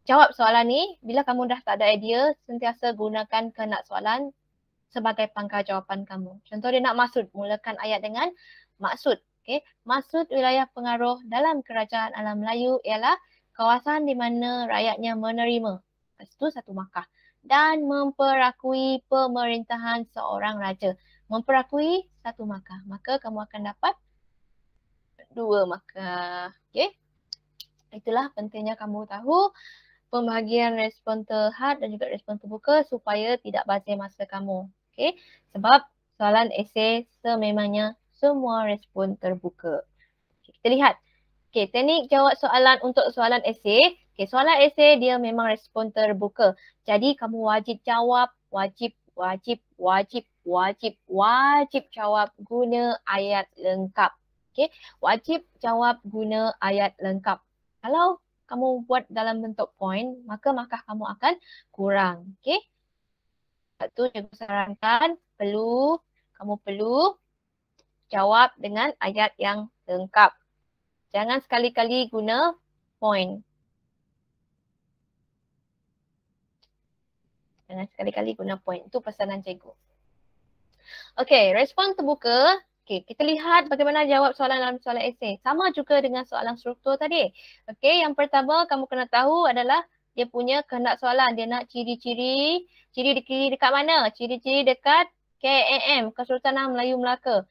A: jawab soalan ni, bila kamu dah tak ada idea, sentiasa gunakan kehendak soalan sebagai pangkal jawapan kamu. Contoh dia nak maksud, mulakan ayat dengan maksud. Okey, maksud wilayah pengaruh dalam kerajaan alam Melayu ialah kawasan di mana rakyatnya menerima. Lepas satu makah dan memperakui pemerintahan seorang raja memperakui satu maka Maka kamu akan dapat dua maka Okay. Itulah pentingnya kamu tahu pembahagian respon terhad dan juga respon terbuka supaya tidak bazir masa kamu. Okay. Sebab soalan esay sememangnya semua respon terbuka. Okay, kita lihat. Okay, teknik jawab soalan untuk soalan esay. Okay, soalan esay dia memang respon terbuka. Jadi kamu wajib jawab, wajib, wajib, wajib wajib wajib jawab guna ayat lengkap. Okey, wajib jawab guna ayat lengkap. Kalau kamu buat dalam bentuk point, maka markah kamu akan kurang. Okey. Satu yang sarankan perlu kamu perlu jawab dengan ayat yang lengkap. Jangan sekali-kali guna point. Jangan sekali-kali guna point. Itu pesanan cikgu. Okay, respon terbuka. Okay, kita lihat bagaimana jawab soalan dalam soalan esei. Sama juga dengan soalan struktur tadi. Okay, yang pertama kamu kena tahu adalah dia punya kehendak soalan. Dia nak ciri-ciri, ciri dekat mana? Ciri-ciri dekat KAM, Kesultanan Melayu Melaka.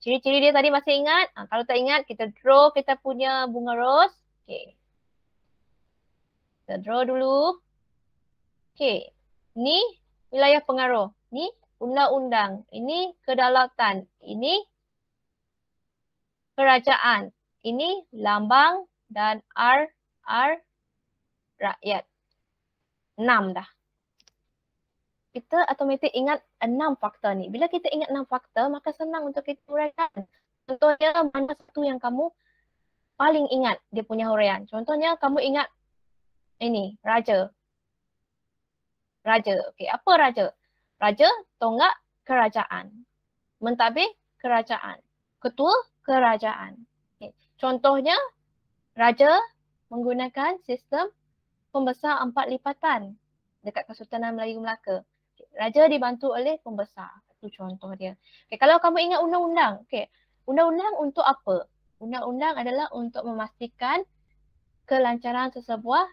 A: Ciri-ciri dia tadi masih ingat? Ha, kalau tak ingat, kita draw kita punya bunga ros. Okay, Kita draw dulu. Okay, Ni wilayah pengaruh. Ni undang-undang, ini kedaulatan, ini kerajaan, ini lambang dan R R rakyat. Enam dah. Kita automatik ingat enam fakta ni. Bila kita ingat enam fakta, maka senang untuk kita huraikan. Contohnya, mana satu yang kamu paling ingat dia punya huraian. Contohnya, kamu ingat ini, raja. Raja. Okay, apa raja? Raja, tonggak, kerajaan. Mentadbir, kerajaan. Ketua, kerajaan. Okay. Contohnya, raja menggunakan sistem pembesar empat lipatan dekat Kesultanan Melayu Melaka. Raja dibantu oleh pembesar. Itu contoh dia. Okay, kalau kamu ingat undang-undang, okay. undang-undang untuk apa? Undang-undang adalah untuk memastikan kelancaran sesebuah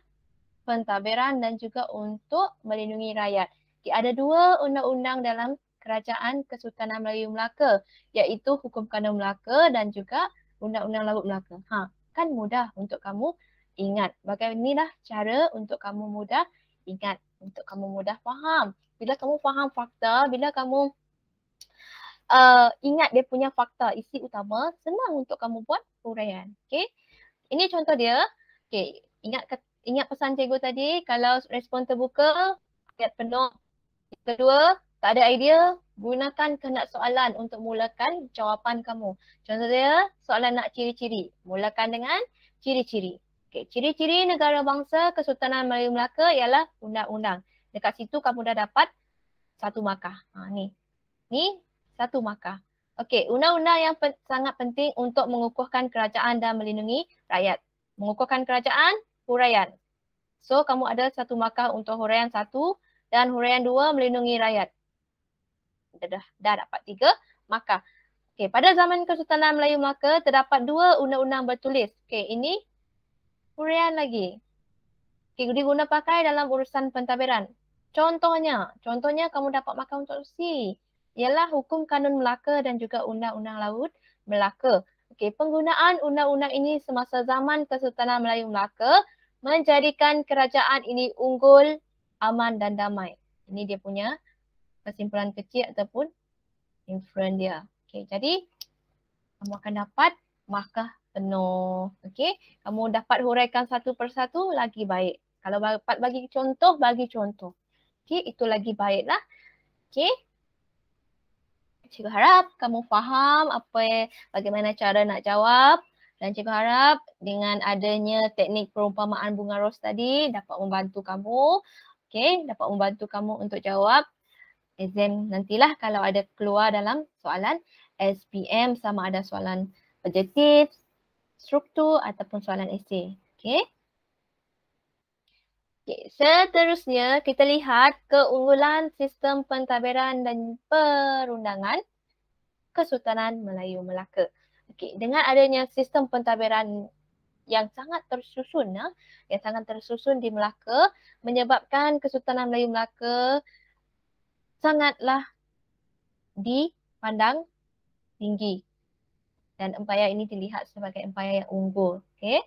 A: pentadbiran dan juga untuk melindungi rakyat. Okay, ada dua undang-undang dalam Kerajaan Kesultanan Melayu Melaka iaitu Hukum Kanun Melaka dan juga Undang-Undang Laut Melaka. Ha, kan mudah untuk kamu ingat. Bagaimanalah cara untuk kamu mudah ingat, untuk kamu mudah faham. Bila kamu faham fakta, bila kamu uh, ingat dia punya fakta isi utama, senang untuk kamu buat huraian. Okay. Ini contoh dia. Okay. Ingat ingat pesan cikgu tadi, kalau respon terbuka, ingat penuh yang kedua, tak ada idea, gunakan kena soalan untuk mulakan jawapan kamu. Contohnya, soalan nak ciri-ciri. Mulakan dengan ciri-ciri. Okay, ciri-ciri negara bangsa Kesultanan Melayu Melaka ialah undang-undang. Dekat situ kamu dah dapat satu markah. Ha, ni. Ni satu markah. Okey, undang-undang yang pen- sangat penting untuk mengukuhkan kerajaan dan melindungi rakyat. Mengukuhkan kerajaan, huraian. So, kamu ada satu markah untuk huraian satu, dan huraian dua melindungi rakyat. Kita dah, dah dapat tiga maka, Okay, pada zaman Kesultanan Melayu Melaka terdapat dua undang-undang bertulis. Okay, ini huraian lagi. Okay, diguna pakai dalam urusan pentadbiran. Contohnya, contohnya kamu dapat makan untuk C. Ialah hukum kanun Melaka dan juga undang-undang laut Melaka. Okay, penggunaan undang-undang ini semasa zaman Kesultanan Melayu Melaka menjadikan kerajaan ini unggul aman dan damai. Ini dia punya kesimpulan kecil ataupun inference dia. Okey, jadi kamu akan dapat markah penuh. Okey, kamu dapat huraikan satu persatu lagi baik. Kalau dapat bagi contoh, bagi contoh. Okey, itu lagi baiklah. Okey. Cikgu harap kamu faham apa bagaimana cara nak jawab dan cikgu harap dengan adanya teknik perumpamaan bunga ros tadi dapat membantu kamu okay, dapat membantu kamu untuk jawab exam nantilah kalau ada keluar dalam soalan SPM sama ada soalan objektif, struktur ataupun soalan esay. Okay. Okay, seterusnya kita lihat keunggulan sistem pentadbiran dan perundangan Kesultanan Melayu Melaka. Okay, dengan adanya sistem pentadbiran yang sangat tersusun ya, yang sangat tersusun di Melaka menyebabkan Kesultanan Melayu Melaka sangatlah dipandang tinggi dan empayar ini dilihat sebagai empayar yang unggul. Okay.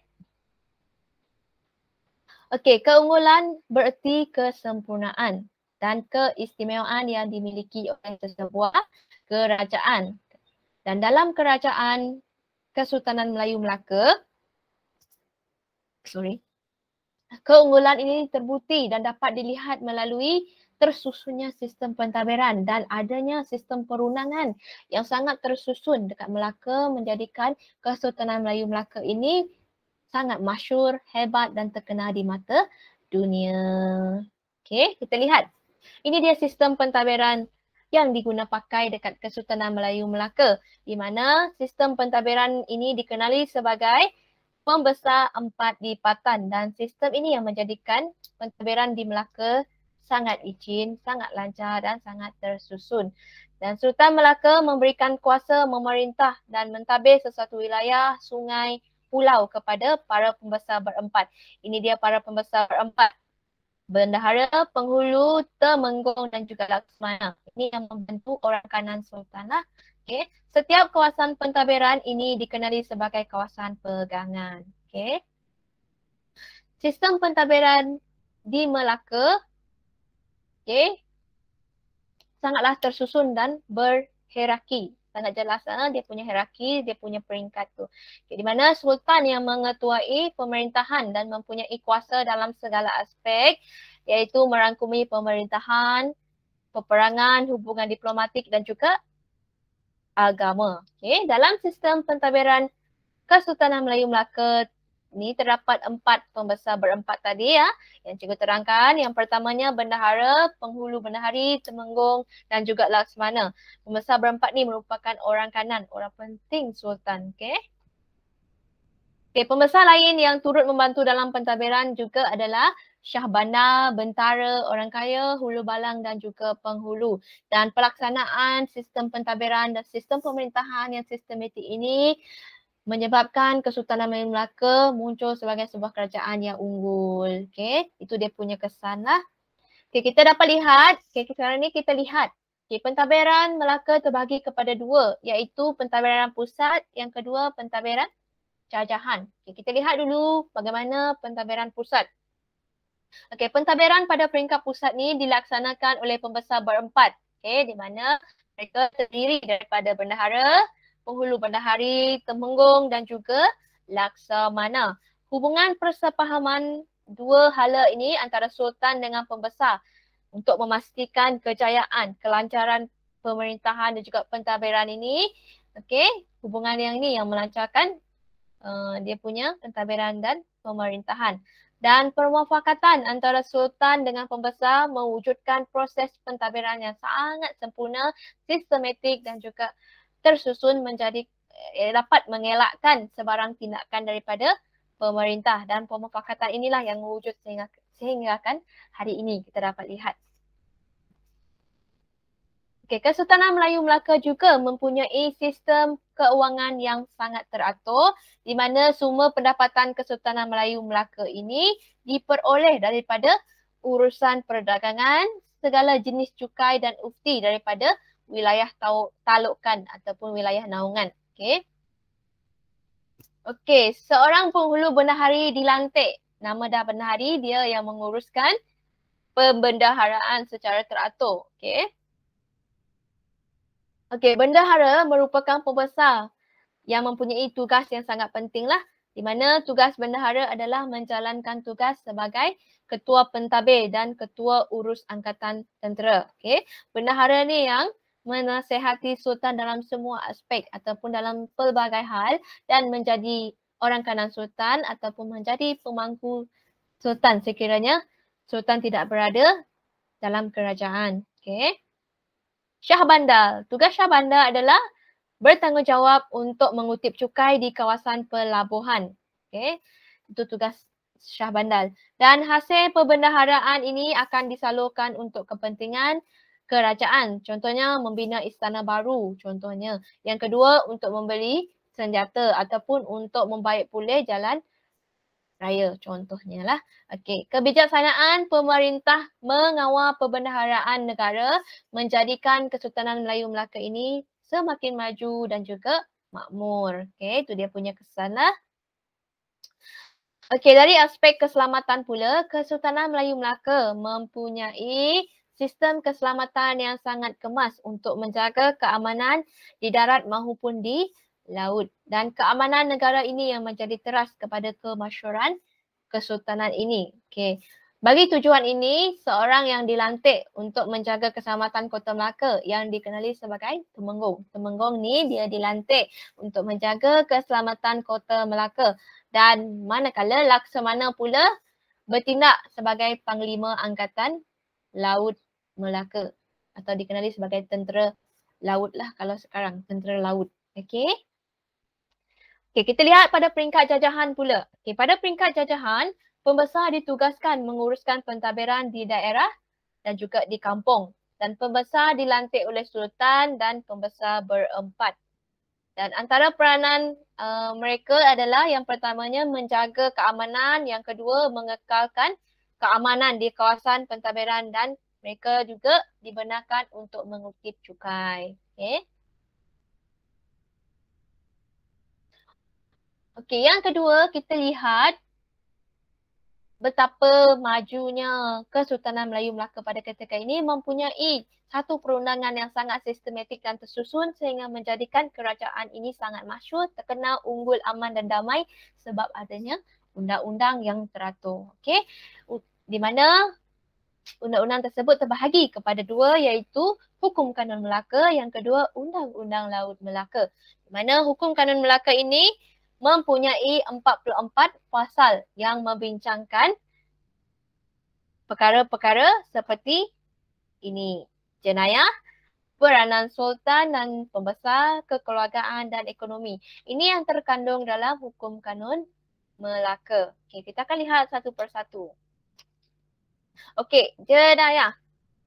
A: Okay. keunggulan bererti kesempurnaan dan keistimewaan yang dimiliki oleh sebuah kerajaan. Dan dalam kerajaan Kesultanan Melayu Melaka, sorry. Keunggulan ini terbukti dan dapat dilihat melalui tersusunnya sistem pentadbiran dan adanya sistem perundangan yang sangat tersusun dekat Melaka menjadikan Kesultanan Melayu Melaka ini sangat masyur, hebat dan terkenal di mata dunia. Okey, kita lihat. Ini dia sistem pentadbiran yang diguna pakai dekat Kesultanan Melayu Melaka di mana sistem pentadbiran ini dikenali sebagai pembesar empat lipatan dan sistem ini yang menjadikan pentadbiran di Melaka sangat licin, sangat lancar dan sangat tersusun. Dan Sultan Melaka memberikan kuasa memerintah dan mentadbir sesuatu wilayah, sungai, pulau kepada para pembesar berempat. Ini dia para pembesar berempat. Bendahara, Penghulu, Temenggong dan juga Laksmana. Ini yang membantu orang kanan Sultan lah. Okey, setiap kawasan pentadbiran ini dikenali sebagai kawasan pegangan. Okay, Sistem pentadbiran di Melaka okay, sangatlah tersusun dan berhierarki. Sangat jelas eh? dia punya hierarki, dia punya peringkat tu. Okay, di mana sultan yang mengetuai pemerintahan dan mempunyai kuasa dalam segala aspek iaitu merangkumi pemerintahan, peperangan, hubungan diplomatik dan juga agama. Okay. Dalam sistem pentadbiran Kesultanan Melayu Melaka ni terdapat empat pembesar berempat tadi ya yang cikgu terangkan. Yang pertamanya bendahara, penghulu bendahari, temenggung dan juga laksamana. Pembesar berempat ni merupakan orang kanan, orang penting sultan. Okay. Okay, pembesar lain yang turut membantu dalam pentadbiran juga adalah Syah Bandar, Bentara, Orang Kaya, Hulu Balang dan juga Penghulu. Dan pelaksanaan sistem pentadbiran dan sistem pemerintahan yang sistematik ini menyebabkan Kesultanan Melayu Melaka muncul sebagai sebuah kerajaan yang unggul. Okay, itu dia punya kesan lah. Okay, kita dapat lihat, okay, sekarang ni kita lihat Okay, pentadbiran Melaka terbagi kepada dua iaitu pentadbiran pusat yang kedua pentadbiran jajahan. Okay, kita lihat dulu bagaimana pentadbiran pusat. Okey, pentadbiran pada peringkat pusat ni dilaksanakan oleh pembesar berempat. Okey, di mana mereka terdiri daripada bendahara, penghulu bendahari, temenggung dan juga laksamana. Hubungan persepahaman dua hala ini antara sultan dengan pembesar untuk memastikan kejayaan, kelancaran pemerintahan dan juga pentadbiran ini. Okey, hubungan yang ini yang melancarkan uh, dia punya pentadbiran dan pemerintahan dan permufakatan antara sultan dengan pembesar mewujudkan proses pentadbiran yang sangat sempurna, sistematik dan juga tersusun menjadi eh, dapat mengelakkan sebarang tindakan daripada pemerintah dan pemufakatan inilah yang wujud sehingga sehingga kan hari ini kita dapat lihat Okay, Kesultanan Melayu Melaka juga mempunyai sistem keuangan yang sangat teratur di mana semua pendapatan Kesultanan Melayu Melaka ini diperoleh daripada urusan perdagangan, segala jenis cukai dan ufti daripada wilayah talukan ataupun wilayah naungan. Okay. Okay. seorang penghulu bendahari dilantik. Nama dah bendahari, dia yang menguruskan pembendaharaan secara teratur. Okay. Okey, bendahara merupakan pembesar yang mempunyai tugas yang sangat pentinglah di mana tugas bendahara adalah menjalankan tugas sebagai ketua pentadbir dan ketua urus angkatan tentera. Okey, bendahara ni yang menasehati sultan dalam semua aspek ataupun dalam pelbagai hal dan menjadi orang kanan sultan ataupun menjadi pemangku sultan sekiranya sultan tidak berada dalam kerajaan. Okey. Syah Bandar. Tugas Syah Bandar adalah bertanggungjawab untuk mengutip cukai di kawasan pelabuhan. Okey. Itu tugas Syah Bandar. Dan hasil perbendaharaan ini akan disalurkan untuk kepentingan kerajaan. Contohnya membina istana baru contohnya. Yang kedua untuk membeli senjata ataupun untuk membaik pulih jalan raya contohnya lah. Okey, kebijaksanaan pemerintah mengawal perbendaharaan negara menjadikan Kesultanan Melayu Melaka ini semakin maju dan juga makmur. Okey, itu dia punya kesan lah. Okey, dari aspek keselamatan pula, Kesultanan Melayu Melaka mempunyai sistem keselamatan yang sangat kemas untuk menjaga keamanan di darat maupun di laut dan keamanan negara ini yang menjadi teras kepada kemasyuran kesultanan ini. Okey. Bagi tujuan ini, seorang yang dilantik untuk menjaga keselamatan Kota Melaka yang dikenali sebagai Temenggong. Temenggong ni dia dilantik untuk menjaga keselamatan Kota Melaka dan manakala Laksamana pula bertindak sebagai Panglima Angkatan Laut Melaka atau dikenali sebagai Tentera Laut lah kalau sekarang, Tentera Laut. Okey. Okey, kita lihat pada peringkat jajahan pula. Okey, pada peringkat jajahan, pembesar ditugaskan menguruskan pentadbiran di daerah dan juga di kampung. Dan pembesar dilantik oleh sultan dan pembesar berempat. Dan antara peranan uh, mereka adalah yang pertamanya menjaga keamanan, yang kedua mengekalkan keamanan di kawasan pentadbiran dan mereka juga dibenarkan untuk mengutip cukai. Okey. Okey, yang kedua kita lihat betapa majunya Kesultanan Melayu Melaka pada ketika ini mempunyai satu perundangan yang sangat sistematik dan tersusun sehingga menjadikan kerajaan ini sangat masyur, terkenal, unggul, aman dan damai sebab adanya undang-undang yang teratur. Okey, di mana undang-undang tersebut terbahagi kepada dua iaitu Hukum Kanun Melaka yang kedua Undang-Undang Laut Melaka. Di mana Hukum Kanun Melaka ini mempunyai 44 pasal yang membincangkan perkara-perkara seperti ini. Jenayah, peranan sultan dan pembesar kekeluargaan dan ekonomi. Ini yang terkandung dalam hukum kanun Melaka. Okay, kita akan lihat satu persatu. Okey, jenayah.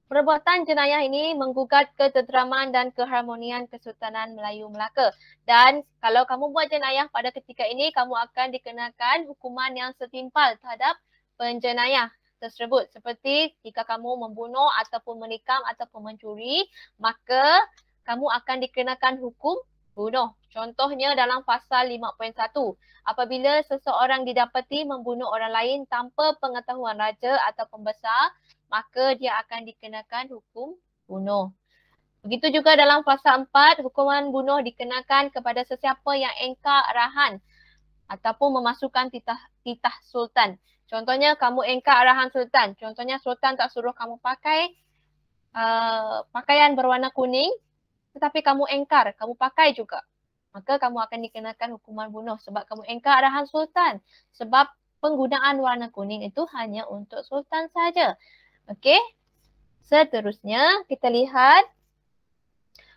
A: Perbuatan jenayah ini menggugat ketenteraman dan keharmonian Kesultanan Melayu Melaka. Dan kalau kamu buat jenayah pada ketika ini, kamu akan dikenakan hukuman yang setimpal terhadap penjenayah tersebut. Seperti jika kamu membunuh ataupun menikam ataupun mencuri, maka kamu akan dikenakan hukum bunuh. Contohnya dalam pasal 5.1, apabila seseorang didapati membunuh orang lain tanpa pengetahuan raja atau pembesar, maka dia akan dikenakan hukum bunuh. Begitu juga dalam fasa empat, hukuman bunuh dikenakan kepada sesiapa yang engkar arahan ataupun memasukkan titah, titah sultan. Contohnya kamu engkar arahan sultan. Contohnya sultan tak suruh kamu pakai uh, pakaian berwarna kuning tetapi kamu engkar, kamu pakai juga. Maka kamu akan dikenakan hukuman bunuh sebab kamu engkar arahan sultan. Sebab penggunaan warna kuning itu hanya untuk sultan saja. Okey. Seterusnya kita lihat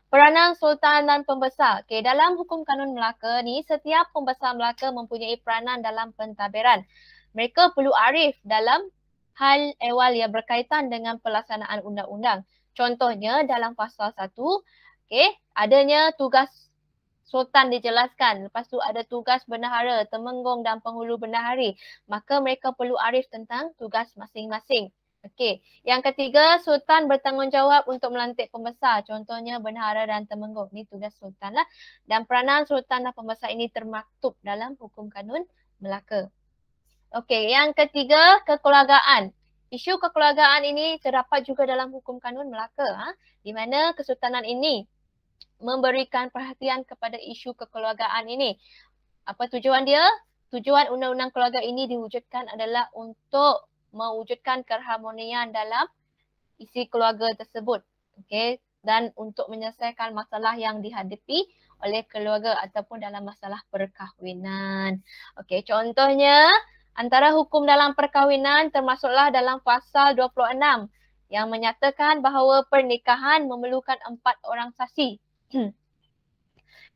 A: peranan sultan dan pembesar. Okey, dalam hukum kanun Melaka ni setiap pembesar Melaka mempunyai peranan dalam pentadbiran. Mereka perlu arif dalam hal ehwal yang berkaitan dengan pelaksanaan undang-undang. Contohnya dalam pasal 1, okey, adanya tugas Sultan dijelaskan. Lepas tu ada tugas bendahara, temenggung dan penghulu bendahari. Maka mereka perlu arif tentang tugas masing-masing. Okey, yang ketiga sultan bertanggungjawab untuk melantik pembesar. Contohnya benhara dan temenggung. Ini tugas sultan lah. Dan peranan sultan dan pembesar ini termaktub dalam hukum kanun Melaka. Okey, yang ketiga kekeluargaan. Isu kekeluargaan ini terdapat juga dalam hukum kanun Melaka. Ha? Di mana kesultanan ini memberikan perhatian kepada isu kekeluargaan ini. Apa tujuan dia? Tujuan undang-undang keluarga ini diwujudkan adalah untuk mewujudkan keharmonian dalam isi keluarga tersebut. Okey, dan untuk menyelesaikan masalah yang dihadapi oleh keluarga ataupun dalam masalah perkahwinan. Okey, contohnya antara hukum dalam perkahwinan termasuklah dalam pasal 26 yang menyatakan bahawa pernikahan memerlukan empat orang saksi. [clears throat]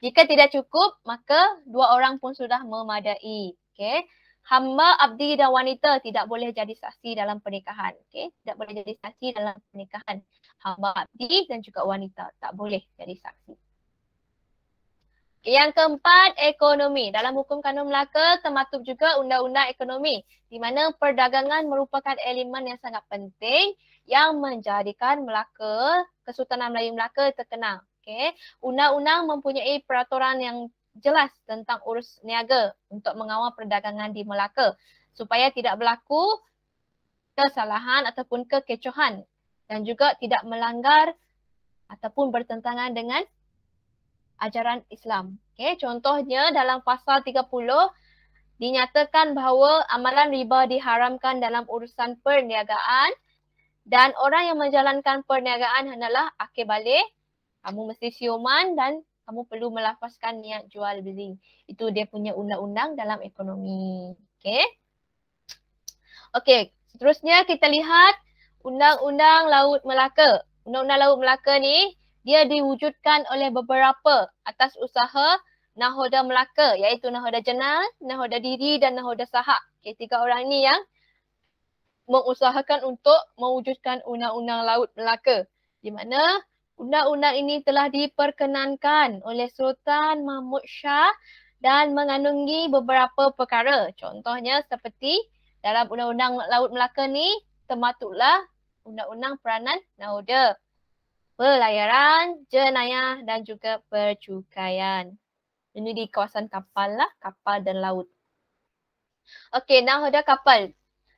A: Jika tidak cukup, maka dua orang pun sudah memadai. Okey hamba abdi dan wanita tidak boleh jadi saksi dalam pernikahan. Okay? Tidak boleh jadi saksi dalam pernikahan. Hamba abdi dan juga wanita tak boleh jadi saksi. Yang keempat, ekonomi. Dalam hukum kanun Melaka termasuk juga undang-undang ekonomi di mana perdagangan merupakan elemen yang sangat penting yang menjadikan Melaka, Kesultanan Melayu Melaka terkenal. Okay. Undang-undang mempunyai peraturan yang jelas tentang urus niaga untuk mengawal perdagangan di Melaka supaya tidak berlaku kesalahan ataupun kekecohan dan juga tidak melanggar ataupun bertentangan dengan ajaran Islam. Okay, contohnya dalam pasal 30 dinyatakan bahawa amalan riba diharamkan dalam urusan perniagaan dan orang yang menjalankan perniagaan hanyalah akhir kamu mesti siuman dan kamu perlu melafazkan niat jual beli. Itu dia punya undang-undang dalam ekonomi. Okay. Okey. seterusnya kita lihat Undang-Undang Laut Melaka. Undang-Undang Laut Melaka ni dia diwujudkan oleh beberapa atas usaha Nahoda Melaka iaitu Nahoda Jenal, Nahoda Diri dan Nahoda Sahak. Okay, tiga orang ni yang mengusahakan untuk mewujudkan Undang-Undang Laut Melaka. Di mana undang-undang ini telah diperkenankan oleh Sultan Mahmud Shah dan mengandungi beberapa perkara. Contohnya seperti dalam undang-undang Laut Melaka ni termasuklah undang-undang peranan nahoda, pelayaran, jenayah dan juga percukaian. Ini di kawasan kapal lah, kapal dan laut. Okey, nahoda kapal.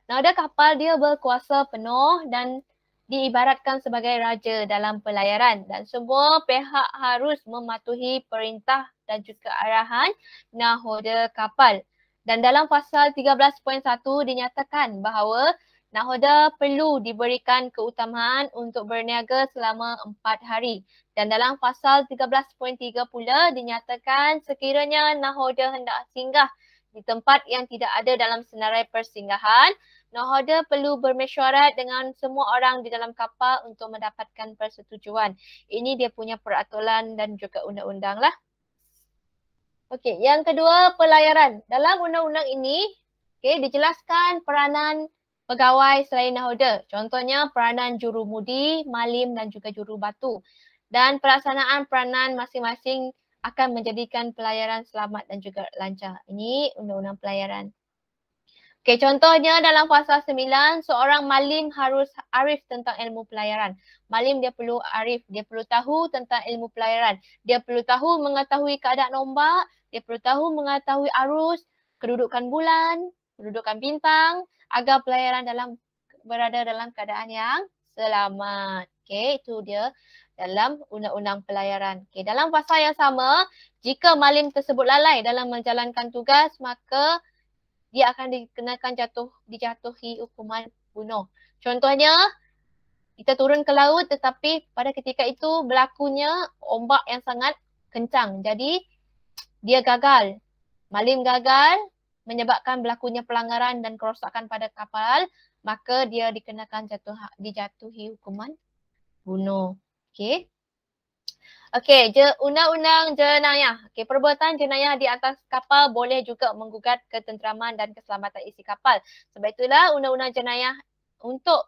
A: Nahoda kapal dia berkuasa penuh dan diibaratkan sebagai raja dalam pelayaran dan semua pihak harus mematuhi perintah dan juga arahan nahoda kapal. Dan dalam pasal 13.1 dinyatakan bahawa nahoda perlu diberikan keutamaan untuk berniaga selama 4 hari. Dan dalam pasal 13.3 pula dinyatakan sekiranya nahoda hendak singgah di tempat yang tidak ada dalam senarai persinggahan, Nahoda perlu bermesyuarat dengan semua orang di dalam kapal untuk mendapatkan persetujuan. Ini dia punya peraturan dan juga undang-undang lah. Okey, yang kedua pelayaran. Dalam undang-undang ini, okey, dijelaskan peranan pegawai selain Nahoda. Contohnya peranan jurumudi, malim dan juga juru batu. Dan pelaksanaan peranan masing-masing akan menjadikan pelayaran selamat dan juga lancar. Ini undang-undang pelayaran. Okay, contohnya dalam fasa 9, seorang malim harus arif tentang ilmu pelayaran. Malim dia perlu arif, dia perlu tahu tentang ilmu pelayaran. Dia perlu tahu mengetahui keadaan ombak, dia perlu tahu mengetahui arus, kedudukan bulan, kedudukan bintang agar pelayaran dalam berada dalam keadaan yang selamat. Okay, itu dia dalam undang-undang pelayaran. Okay, dalam fasa yang sama, jika malim tersebut lalai dalam menjalankan tugas, maka dia akan dikenakan jatuh dijatuhi hukuman bunuh. Contohnya kita turun ke laut tetapi pada ketika itu berlakunya ombak yang sangat kencang. Jadi dia gagal. Malim gagal menyebabkan berlakunya pelanggaran dan kerosakan pada kapal, maka dia dikenakan jatuh dijatuhi hukuman bunuh. Okey. Okey, je undang-undang jenayah. Okey, perbuatan jenayah di atas kapal boleh juga menggugat ketenteraman dan keselamatan isi kapal. Sebab itulah undang-undang jenayah untuk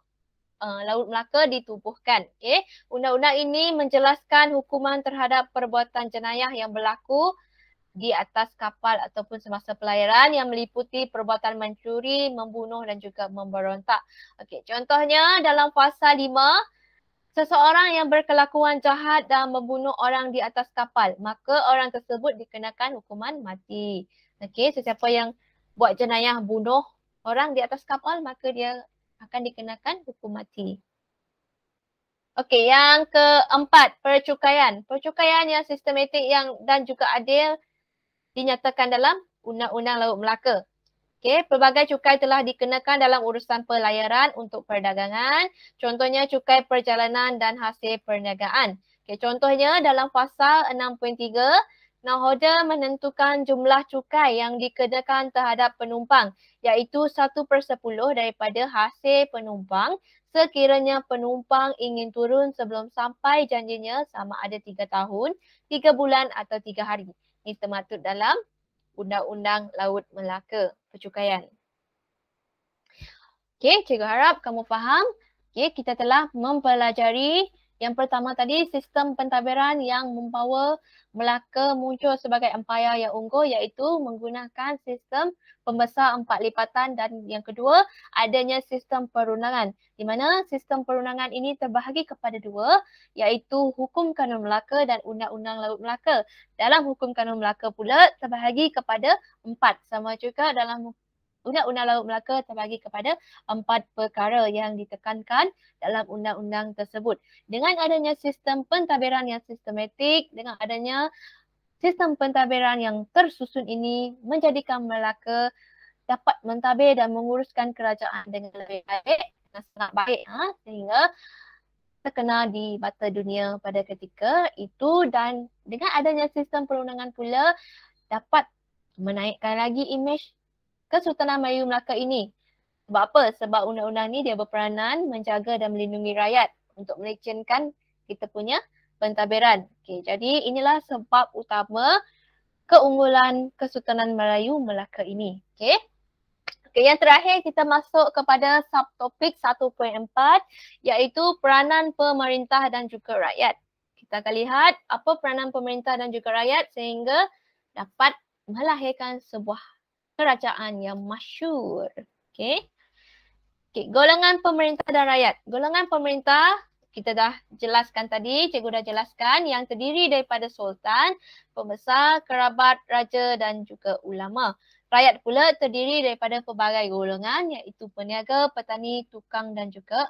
A: uh, Laut Melaka ditubuhkan. Okay, undang-undang ini menjelaskan hukuman terhadap perbuatan jenayah yang berlaku di atas kapal ataupun semasa pelayaran yang meliputi perbuatan mencuri, membunuh dan juga memberontak. Okay, contohnya dalam fasa seseorang yang berkelakuan jahat dan membunuh orang di atas kapal, maka orang tersebut dikenakan hukuman mati. Okey, sesiapa yang buat jenayah bunuh orang di atas kapal, maka dia akan dikenakan hukum mati. Okey, yang keempat, percukaian. Percukaian yang sistematik yang dan juga adil dinyatakan dalam Undang-Undang Laut Melaka. Okey, pelbagai cukai telah dikenakan dalam urusan pelayaran untuk perdagangan. Contohnya cukai perjalanan dan hasil perniagaan. Okey, contohnya dalam pasal 6.3, Nahoda menentukan jumlah cukai yang dikenakan terhadap penumpang iaitu 1 per 10 daripada hasil penumpang sekiranya penumpang ingin turun sebelum sampai janjinya sama ada 3 tahun, 3 bulan atau 3 hari. Ini termaktub dalam Undang-Undang Laut Melaka pertukaran. Okey, cikgu harap kamu faham. Okey, kita telah mempelajari yang pertama tadi sistem pentadbiran yang membawa Melaka muncul sebagai empayar yang unggul iaitu menggunakan sistem pembesar empat lipatan dan yang kedua adanya sistem perundangan di mana sistem perundangan ini terbahagi kepada dua iaitu hukum kanun Melaka dan undang-undang laut Melaka. Dalam hukum kanun Melaka pula terbahagi kepada empat sama juga dalam Undang-Undang Laut Melaka terbagi kepada empat perkara yang ditekankan dalam undang-undang tersebut. Dengan adanya sistem pentadbiran yang sistematik, dengan adanya sistem pentadbiran yang tersusun ini menjadikan Melaka dapat mentadbir dan menguruskan kerajaan dengan lebih baik dengan sangat baik ha? sehingga terkenal di mata dunia pada ketika itu dan dengan adanya sistem perundangan pula dapat menaikkan lagi imej Kesultanan Melayu Melaka ini. Sebab apa? Sebab undang-undang ini dia berperanan menjaga dan melindungi rakyat untuk melecehkan kita punya pentadbiran. Okay, jadi inilah sebab utama keunggulan Kesultanan Melayu Melaka ini. Okay, Okey, yang terakhir kita masuk kepada subtopik 1.4 iaitu peranan pemerintah dan juga rakyat. Kita akan lihat apa peranan pemerintah dan juga rakyat sehingga dapat melahirkan sebuah kerajaan yang masyur. Okay. Okay, golongan pemerintah dan rakyat. Golongan pemerintah kita dah jelaskan tadi, cikgu dah jelaskan yang terdiri daripada sultan, pembesar, kerabat, raja dan juga ulama. Rakyat pula terdiri daripada pelbagai golongan iaitu peniaga, petani, tukang dan juga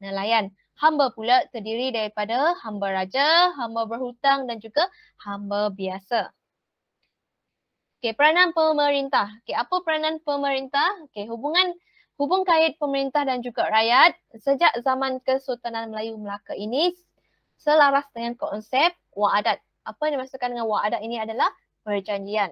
A: nelayan. Hamba pula terdiri daripada hamba raja, hamba berhutang dan juga hamba biasa. Okey, peranan pemerintah. Okey, apa peranan pemerintah? Okey, hubungan hubung kait pemerintah dan juga rakyat sejak zaman Kesultanan Melayu Melaka ini selaras dengan konsep waadat. Apa yang dimaksudkan dengan waadat ini adalah perjanjian.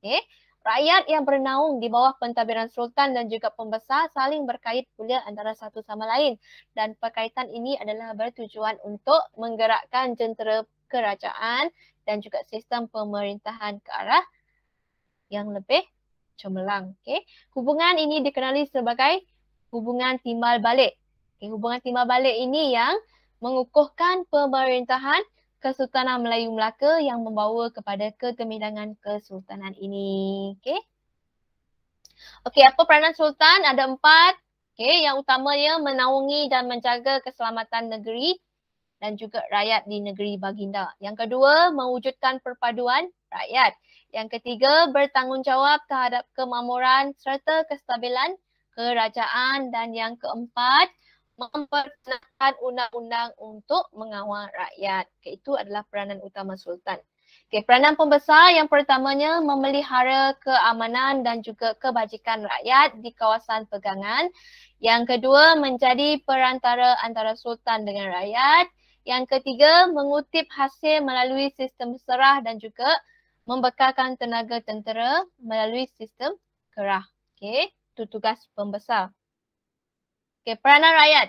A: Okey, rakyat yang bernaung di bawah pentadbiran sultan dan juga pembesar saling berkait pula antara satu sama lain dan perkaitan ini adalah bertujuan untuk menggerakkan jentera kerajaan dan juga sistem pemerintahan ke arah yang lebih cemerlang. Okay. Hubungan ini dikenali sebagai hubungan timbal balik. Okay. Hubungan timbal balik ini yang mengukuhkan pemerintahan Kesultanan Melayu Melaka yang membawa kepada kegemilangan Kesultanan ini. Okay. Okay, apa peranan Sultan? Ada empat. Okay, yang utamanya menaungi dan menjaga keselamatan negeri dan juga rakyat di negeri Baginda. Yang kedua, mewujudkan perpaduan rakyat. Yang ketiga, bertanggungjawab terhadap kemamuran serta kestabilan kerajaan dan yang keempat, mempertahankan undang-undang untuk mengawal rakyat. Okay, itu adalah peranan utama sultan. Okay, peranan pembesar yang pertamanya memelihara keamanan dan juga kebajikan rakyat di kawasan pegangan. Yang kedua, menjadi perantara antara sultan dengan rakyat. Yang ketiga, mengutip hasil melalui sistem serah dan juga membekalkan tenaga tentera melalui sistem kerah. Okey, itu tugas pembesar. Okey, peranan rakyat.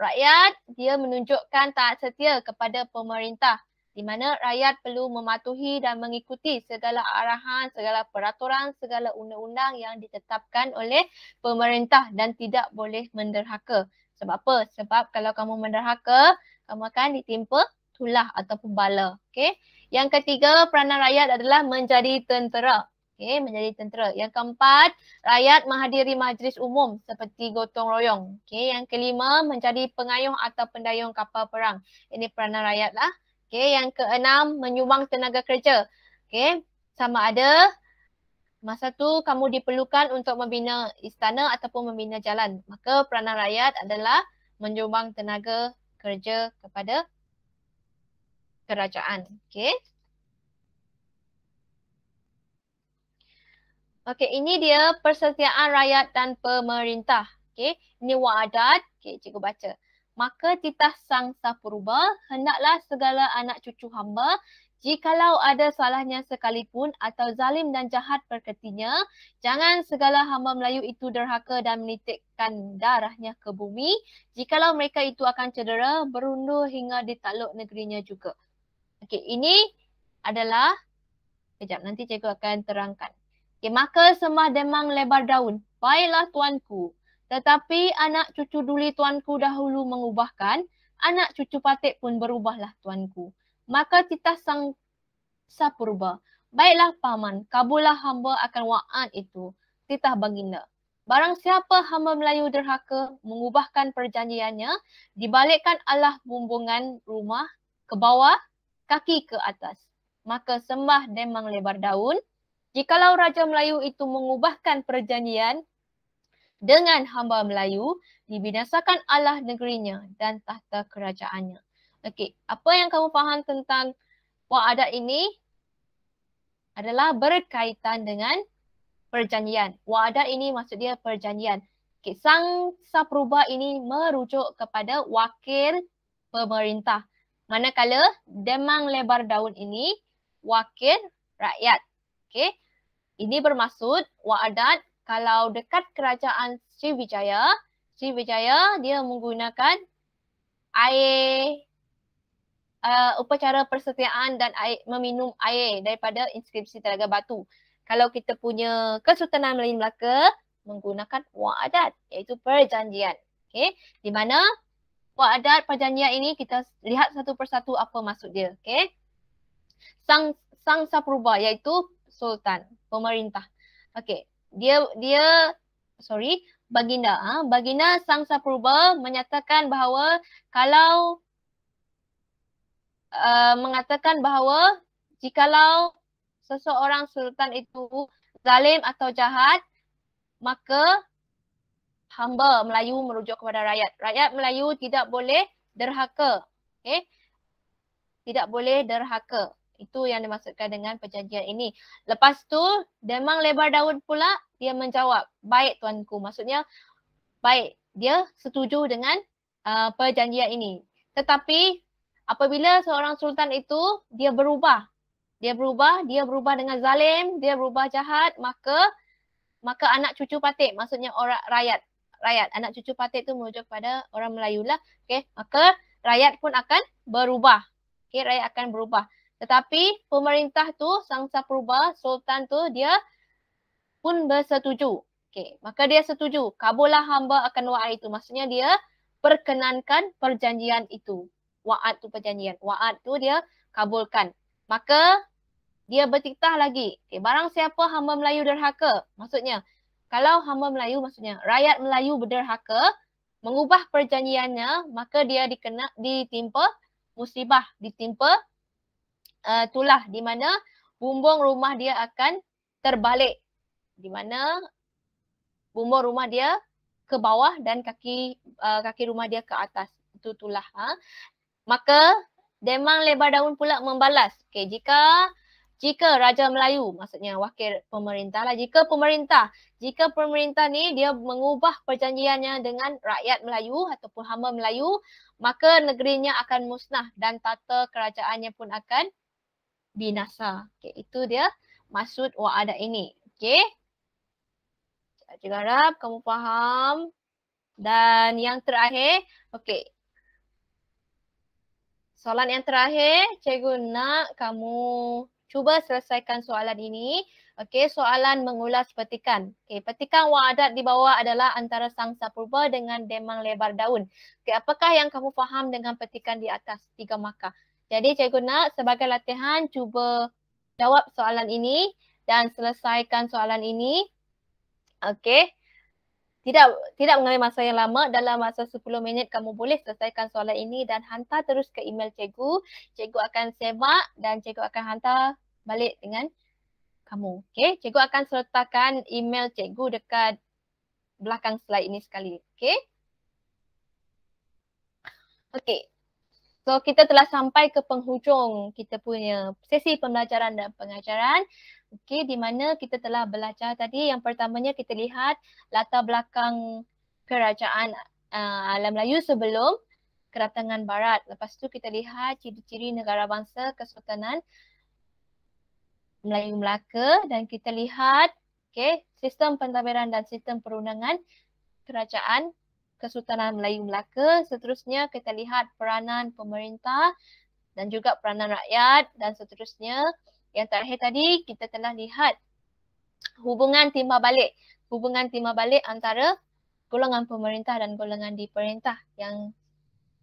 A: Rakyat dia menunjukkan taat setia kepada pemerintah di mana rakyat perlu mematuhi dan mengikuti segala arahan, segala peraturan, segala undang-undang yang ditetapkan oleh pemerintah dan tidak boleh menderhaka. Sebab apa? Sebab kalau kamu menderhaka, kamu akan ditimpa tulah ataupun bala. Okey. Yang ketiga, peranan rakyat adalah menjadi tentera. okay? menjadi tentera. Yang keempat, rakyat menghadiri majlis umum seperti gotong royong. okay? yang kelima, menjadi pengayuh atau pendayung kapal perang. Ini peranan rakyat lah. okay? yang keenam, menyumbang tenaga kerja. okay? sama ada masa tu kamu diperlukan untuk membina istana ataupun membina jalan. Maka peranan rakyat adalah menyumbang tenaga kerja kepada kerajaan. Okey. Okey, ini dia persetiaan rakyat dan pemerintah. Okey, ini wadat. Okey, cikgu baca. Maka titah sang sapuruba, hendaklah segala anak cucu hamba, jikalau ada salahnya sekalipun atau zalim dan jahat perketinya, jangan segala hamba Melayu itu derhaka dan menitikkan darahnya ke bumi, jikalau mereka itu akan cedera, berundur hingga di taluk negerinya juga. Okey, ini adalah kejap nanti cikgu akan terangkan. Okey, maka semah demang lebar daun. Baiklah tuanku. Tetapi anak cucu duli tuanku dahulu mengubahkan, anak cucu patik pun berubahlah tuanku. Maka titah sang sapurba. Baiklah paman, kabulah hamba akan waat itu. Titah baginda. Barang siapa hamba Melayu derhaka mengubahkan perjanjiannya, dibalikkan alah bumbungan rumah ke bawah kaki ke atas. Maka sembah demang lebar daun. Jikalau Raja Melayu itu mengubahkan perjanjian dengan hamba Melayu, dibinasakan Allah negerinya dan tahta kerajaannya. Okey, apa yang kamu faham tentang wak adat ini adalah berkaitan dengan perjanjian. Wak adat ini maksud dia perjanjian. Okay, sang Saprubah ini merujuk kepada wakil pemerintah. Manakala demang lebar daun ini wakil rakyat. okay? Ini bermaksud wa'adat kalau dekat kerajaan Sriwijaya, Sriwijaya dia menggunakan air uh, upacara persetiaan dan air, meminum air daripada inskripsi telaga batu. Kalau kita punya Kesultanan Melayu Melaka menggunakan wa'adat iaitu perjanjian. okay? di mana buat adat perjanjian ini kita lihat satu persatu apa maksud dia. Okay. Sang Sang Sapruba iaitu Sultan, pemerintah. Okay. Dia, dia, sorry, Baginda. Ha? Baginda Sang Sapruba menyatakan bahawa kalau uh, mengatakan bahawa jikalau seseorang Sultan itu zalim atau jahat, maka hamba Melayu merujuk kepada rakyat. Rakyat Melayu tidak boleh derhaka. Okay? Tidak boleh derhaka. Itu yang dimaksudkan dengan perjanjian ini. Lepas tu, Demang Lebar Daun pula dia menjawab, baik tuanku. Maksudnya, baik. Dia setuju dengan uh, perjanjian ini. Tetapi apabila seorang sultan itu dia berubah. Dia berubah, dia berubah dengan zalim, dia berubah jahat, maka maka anak cucu patik, maksudnya orang rakyat rakyat. Anak cucu patik tu merujuk kepada orang Melayu lah. Okay. Maka rakyat pun akan berubah. Okay. Rakyat akan berubah. Tetapi pemerintah tu sangsa perubah, sultan tu dia pun bersetuju. Okay. Maka dia setuju. Kabulah hamba akan wa'ad itu. Maksudnya dia perkenankan perjanjian itu. Wa'ad tu perjanjian. Wa'ad tu dia kabulkan. Maka dia bertitah lagi. Okay. Barang siapa hamba Melayu derhaka. Maksudnya kalau hamba Melayu maksudnya rakyat Melayu berderhaka mengubah perjanjiannya maka dia dikena ditimpa musibah ditimpa uh, tulah di mana bumbung rumah dia akan terbalik di mana bumbung rumah dia ke bawah dan kaki uh, kaki rumah dia ke atas itu tulah ha? maka demang lebar daun pula membalas okey jika jika Raja Melayu, maksudnya wakil pemerintah lah, jika pemerintah, jika pemerintah ni dia mengubah perjanjiannya dengan rakyat Melayu ataupun hamba Melayu, maka negerinya akan musnah dan tata kerajaannya pun akan binasa. Okay, itu dia maksud wa'ada ini. Okay. Saya juga harap kamu faham. Dan yang terakhir, okay. Soalan yang terakhir, cikgu nak kamu Cuba selesaikan soalan ini. Okey, soalan mengulas petikan. Okey, petikan wang adat di bawah adalah antara sangsa purba dengan demang lebar daun. Okey, apakah yang kamu faham dengan petikan di atas tiga markah? Jadi cikgu nak sebagai latihan cuba jawab soalan ini dan selesaikan soalan ini. Okey tidak tidak mengambil masa yang lama dalam masa 10 minit kamu boleh selesaikan soalan ini dan hantar terus ke email cikgu. Cikgu akan semak dan cikgu akan hantar balik dengan kamu. Okey, cikgu akan sertakan email cikgu dekat belakang slide ini sekali. Okey. Okey. So kita telah sampai ke penghujung kita punya sesi pembelajaran dan pengajaran. Okey, di mana kita telah belajar tadi yang pertamanya kita lihat latar belakang kerajaan uh, alam Melayu sebelum Keratangan Barat. Lepas tu kita lihat ciri-ciri negara bangsa kesultanan Melayu Melaka dan kita lihat okay, sistem pentadbiran dan sistem perundangan kerajaan Kesultanan Melayu Melaka. Seterusnya kita lihat peranan pemerintah dan juga peranan rakyat dan seterusnya yang terakhir tadi kita telah lihat hubungan timbal balik. Hubungan timbal balik antara golongan pemerintah dan golongan di diperintah yang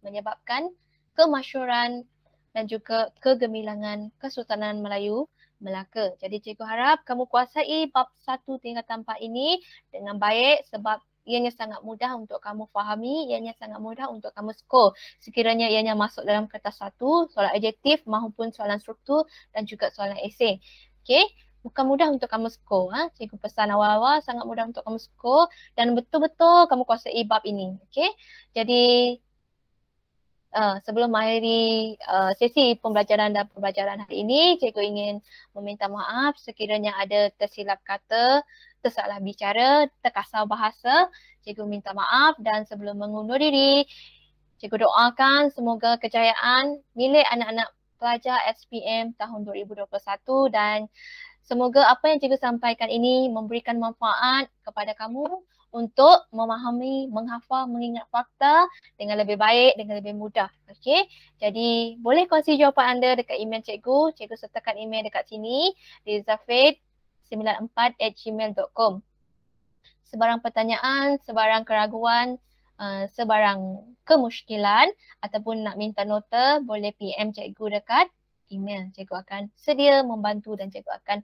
A: menyebabkan kemasyuran dan juga kegemilangan Kesultanan Melayu Melaka. Jadi cikgu harap kamu kuasai bab satu tingkatan empat ini dengan baik sebab ianya sangat mudah untuk kamu fahami, ianya sangat mudah untuk kamu skor sekiranya ianya masuk dalam kertas satu, soalan adjektif maupun soalan struktur dan juga soalan esei. Okey, bukan mudah untuk kamu skor. Ha? Cikgu pesan awal-awal sangat mudah untuk kamu skor dan betul-betul kamu kuasai bab ini. Okey, jadi Uh, sebelum mengakhiri uh, eh, sesi pembelajaran dan pembelajaran hari ini, cikgu ingin meminta maaf sekiranya ada tersilap kata tersalah bicara, terkasar bahasa. Cikgu minta maaf dan sebelum mengundur diri, cikgu doakan semoga kejayaan milik anak-anak pelajar SPM tahun 2021 dan semoga apa yang cikgu sampaikan ini memberikan manfaat kepada kamu untuk memahami, menghafal, mengingat fakta dengan lebih baik, dengan lebih mudah. Okey. Jadi boleh kongsi jawapan anda dekat email cikgu. Cikgu sertakan email dekat sini. Rizafid gmail.com. Sebarang pertanyaan, sebarang keraguan, uh, sebarang kemusykilan ataupun nak minta nota boleh PM cikgu dekat email. Cikgu akan sedia membantu dan cikgu akan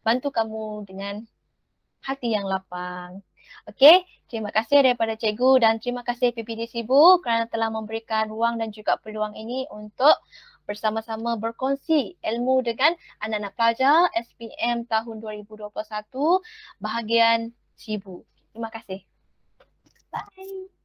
A: bantu kamu dengan hati yang lapang. Okey, terima kasih daripada cikgu dan terima kasih PPD Sibu kerana telah memberikan ruang dan juga peluang ini untuk bersama-sama berkongsi ilmu dengan anak-anak pelajar SPM tahun 2021 bahagian Sibu. Terima kasih. Bye.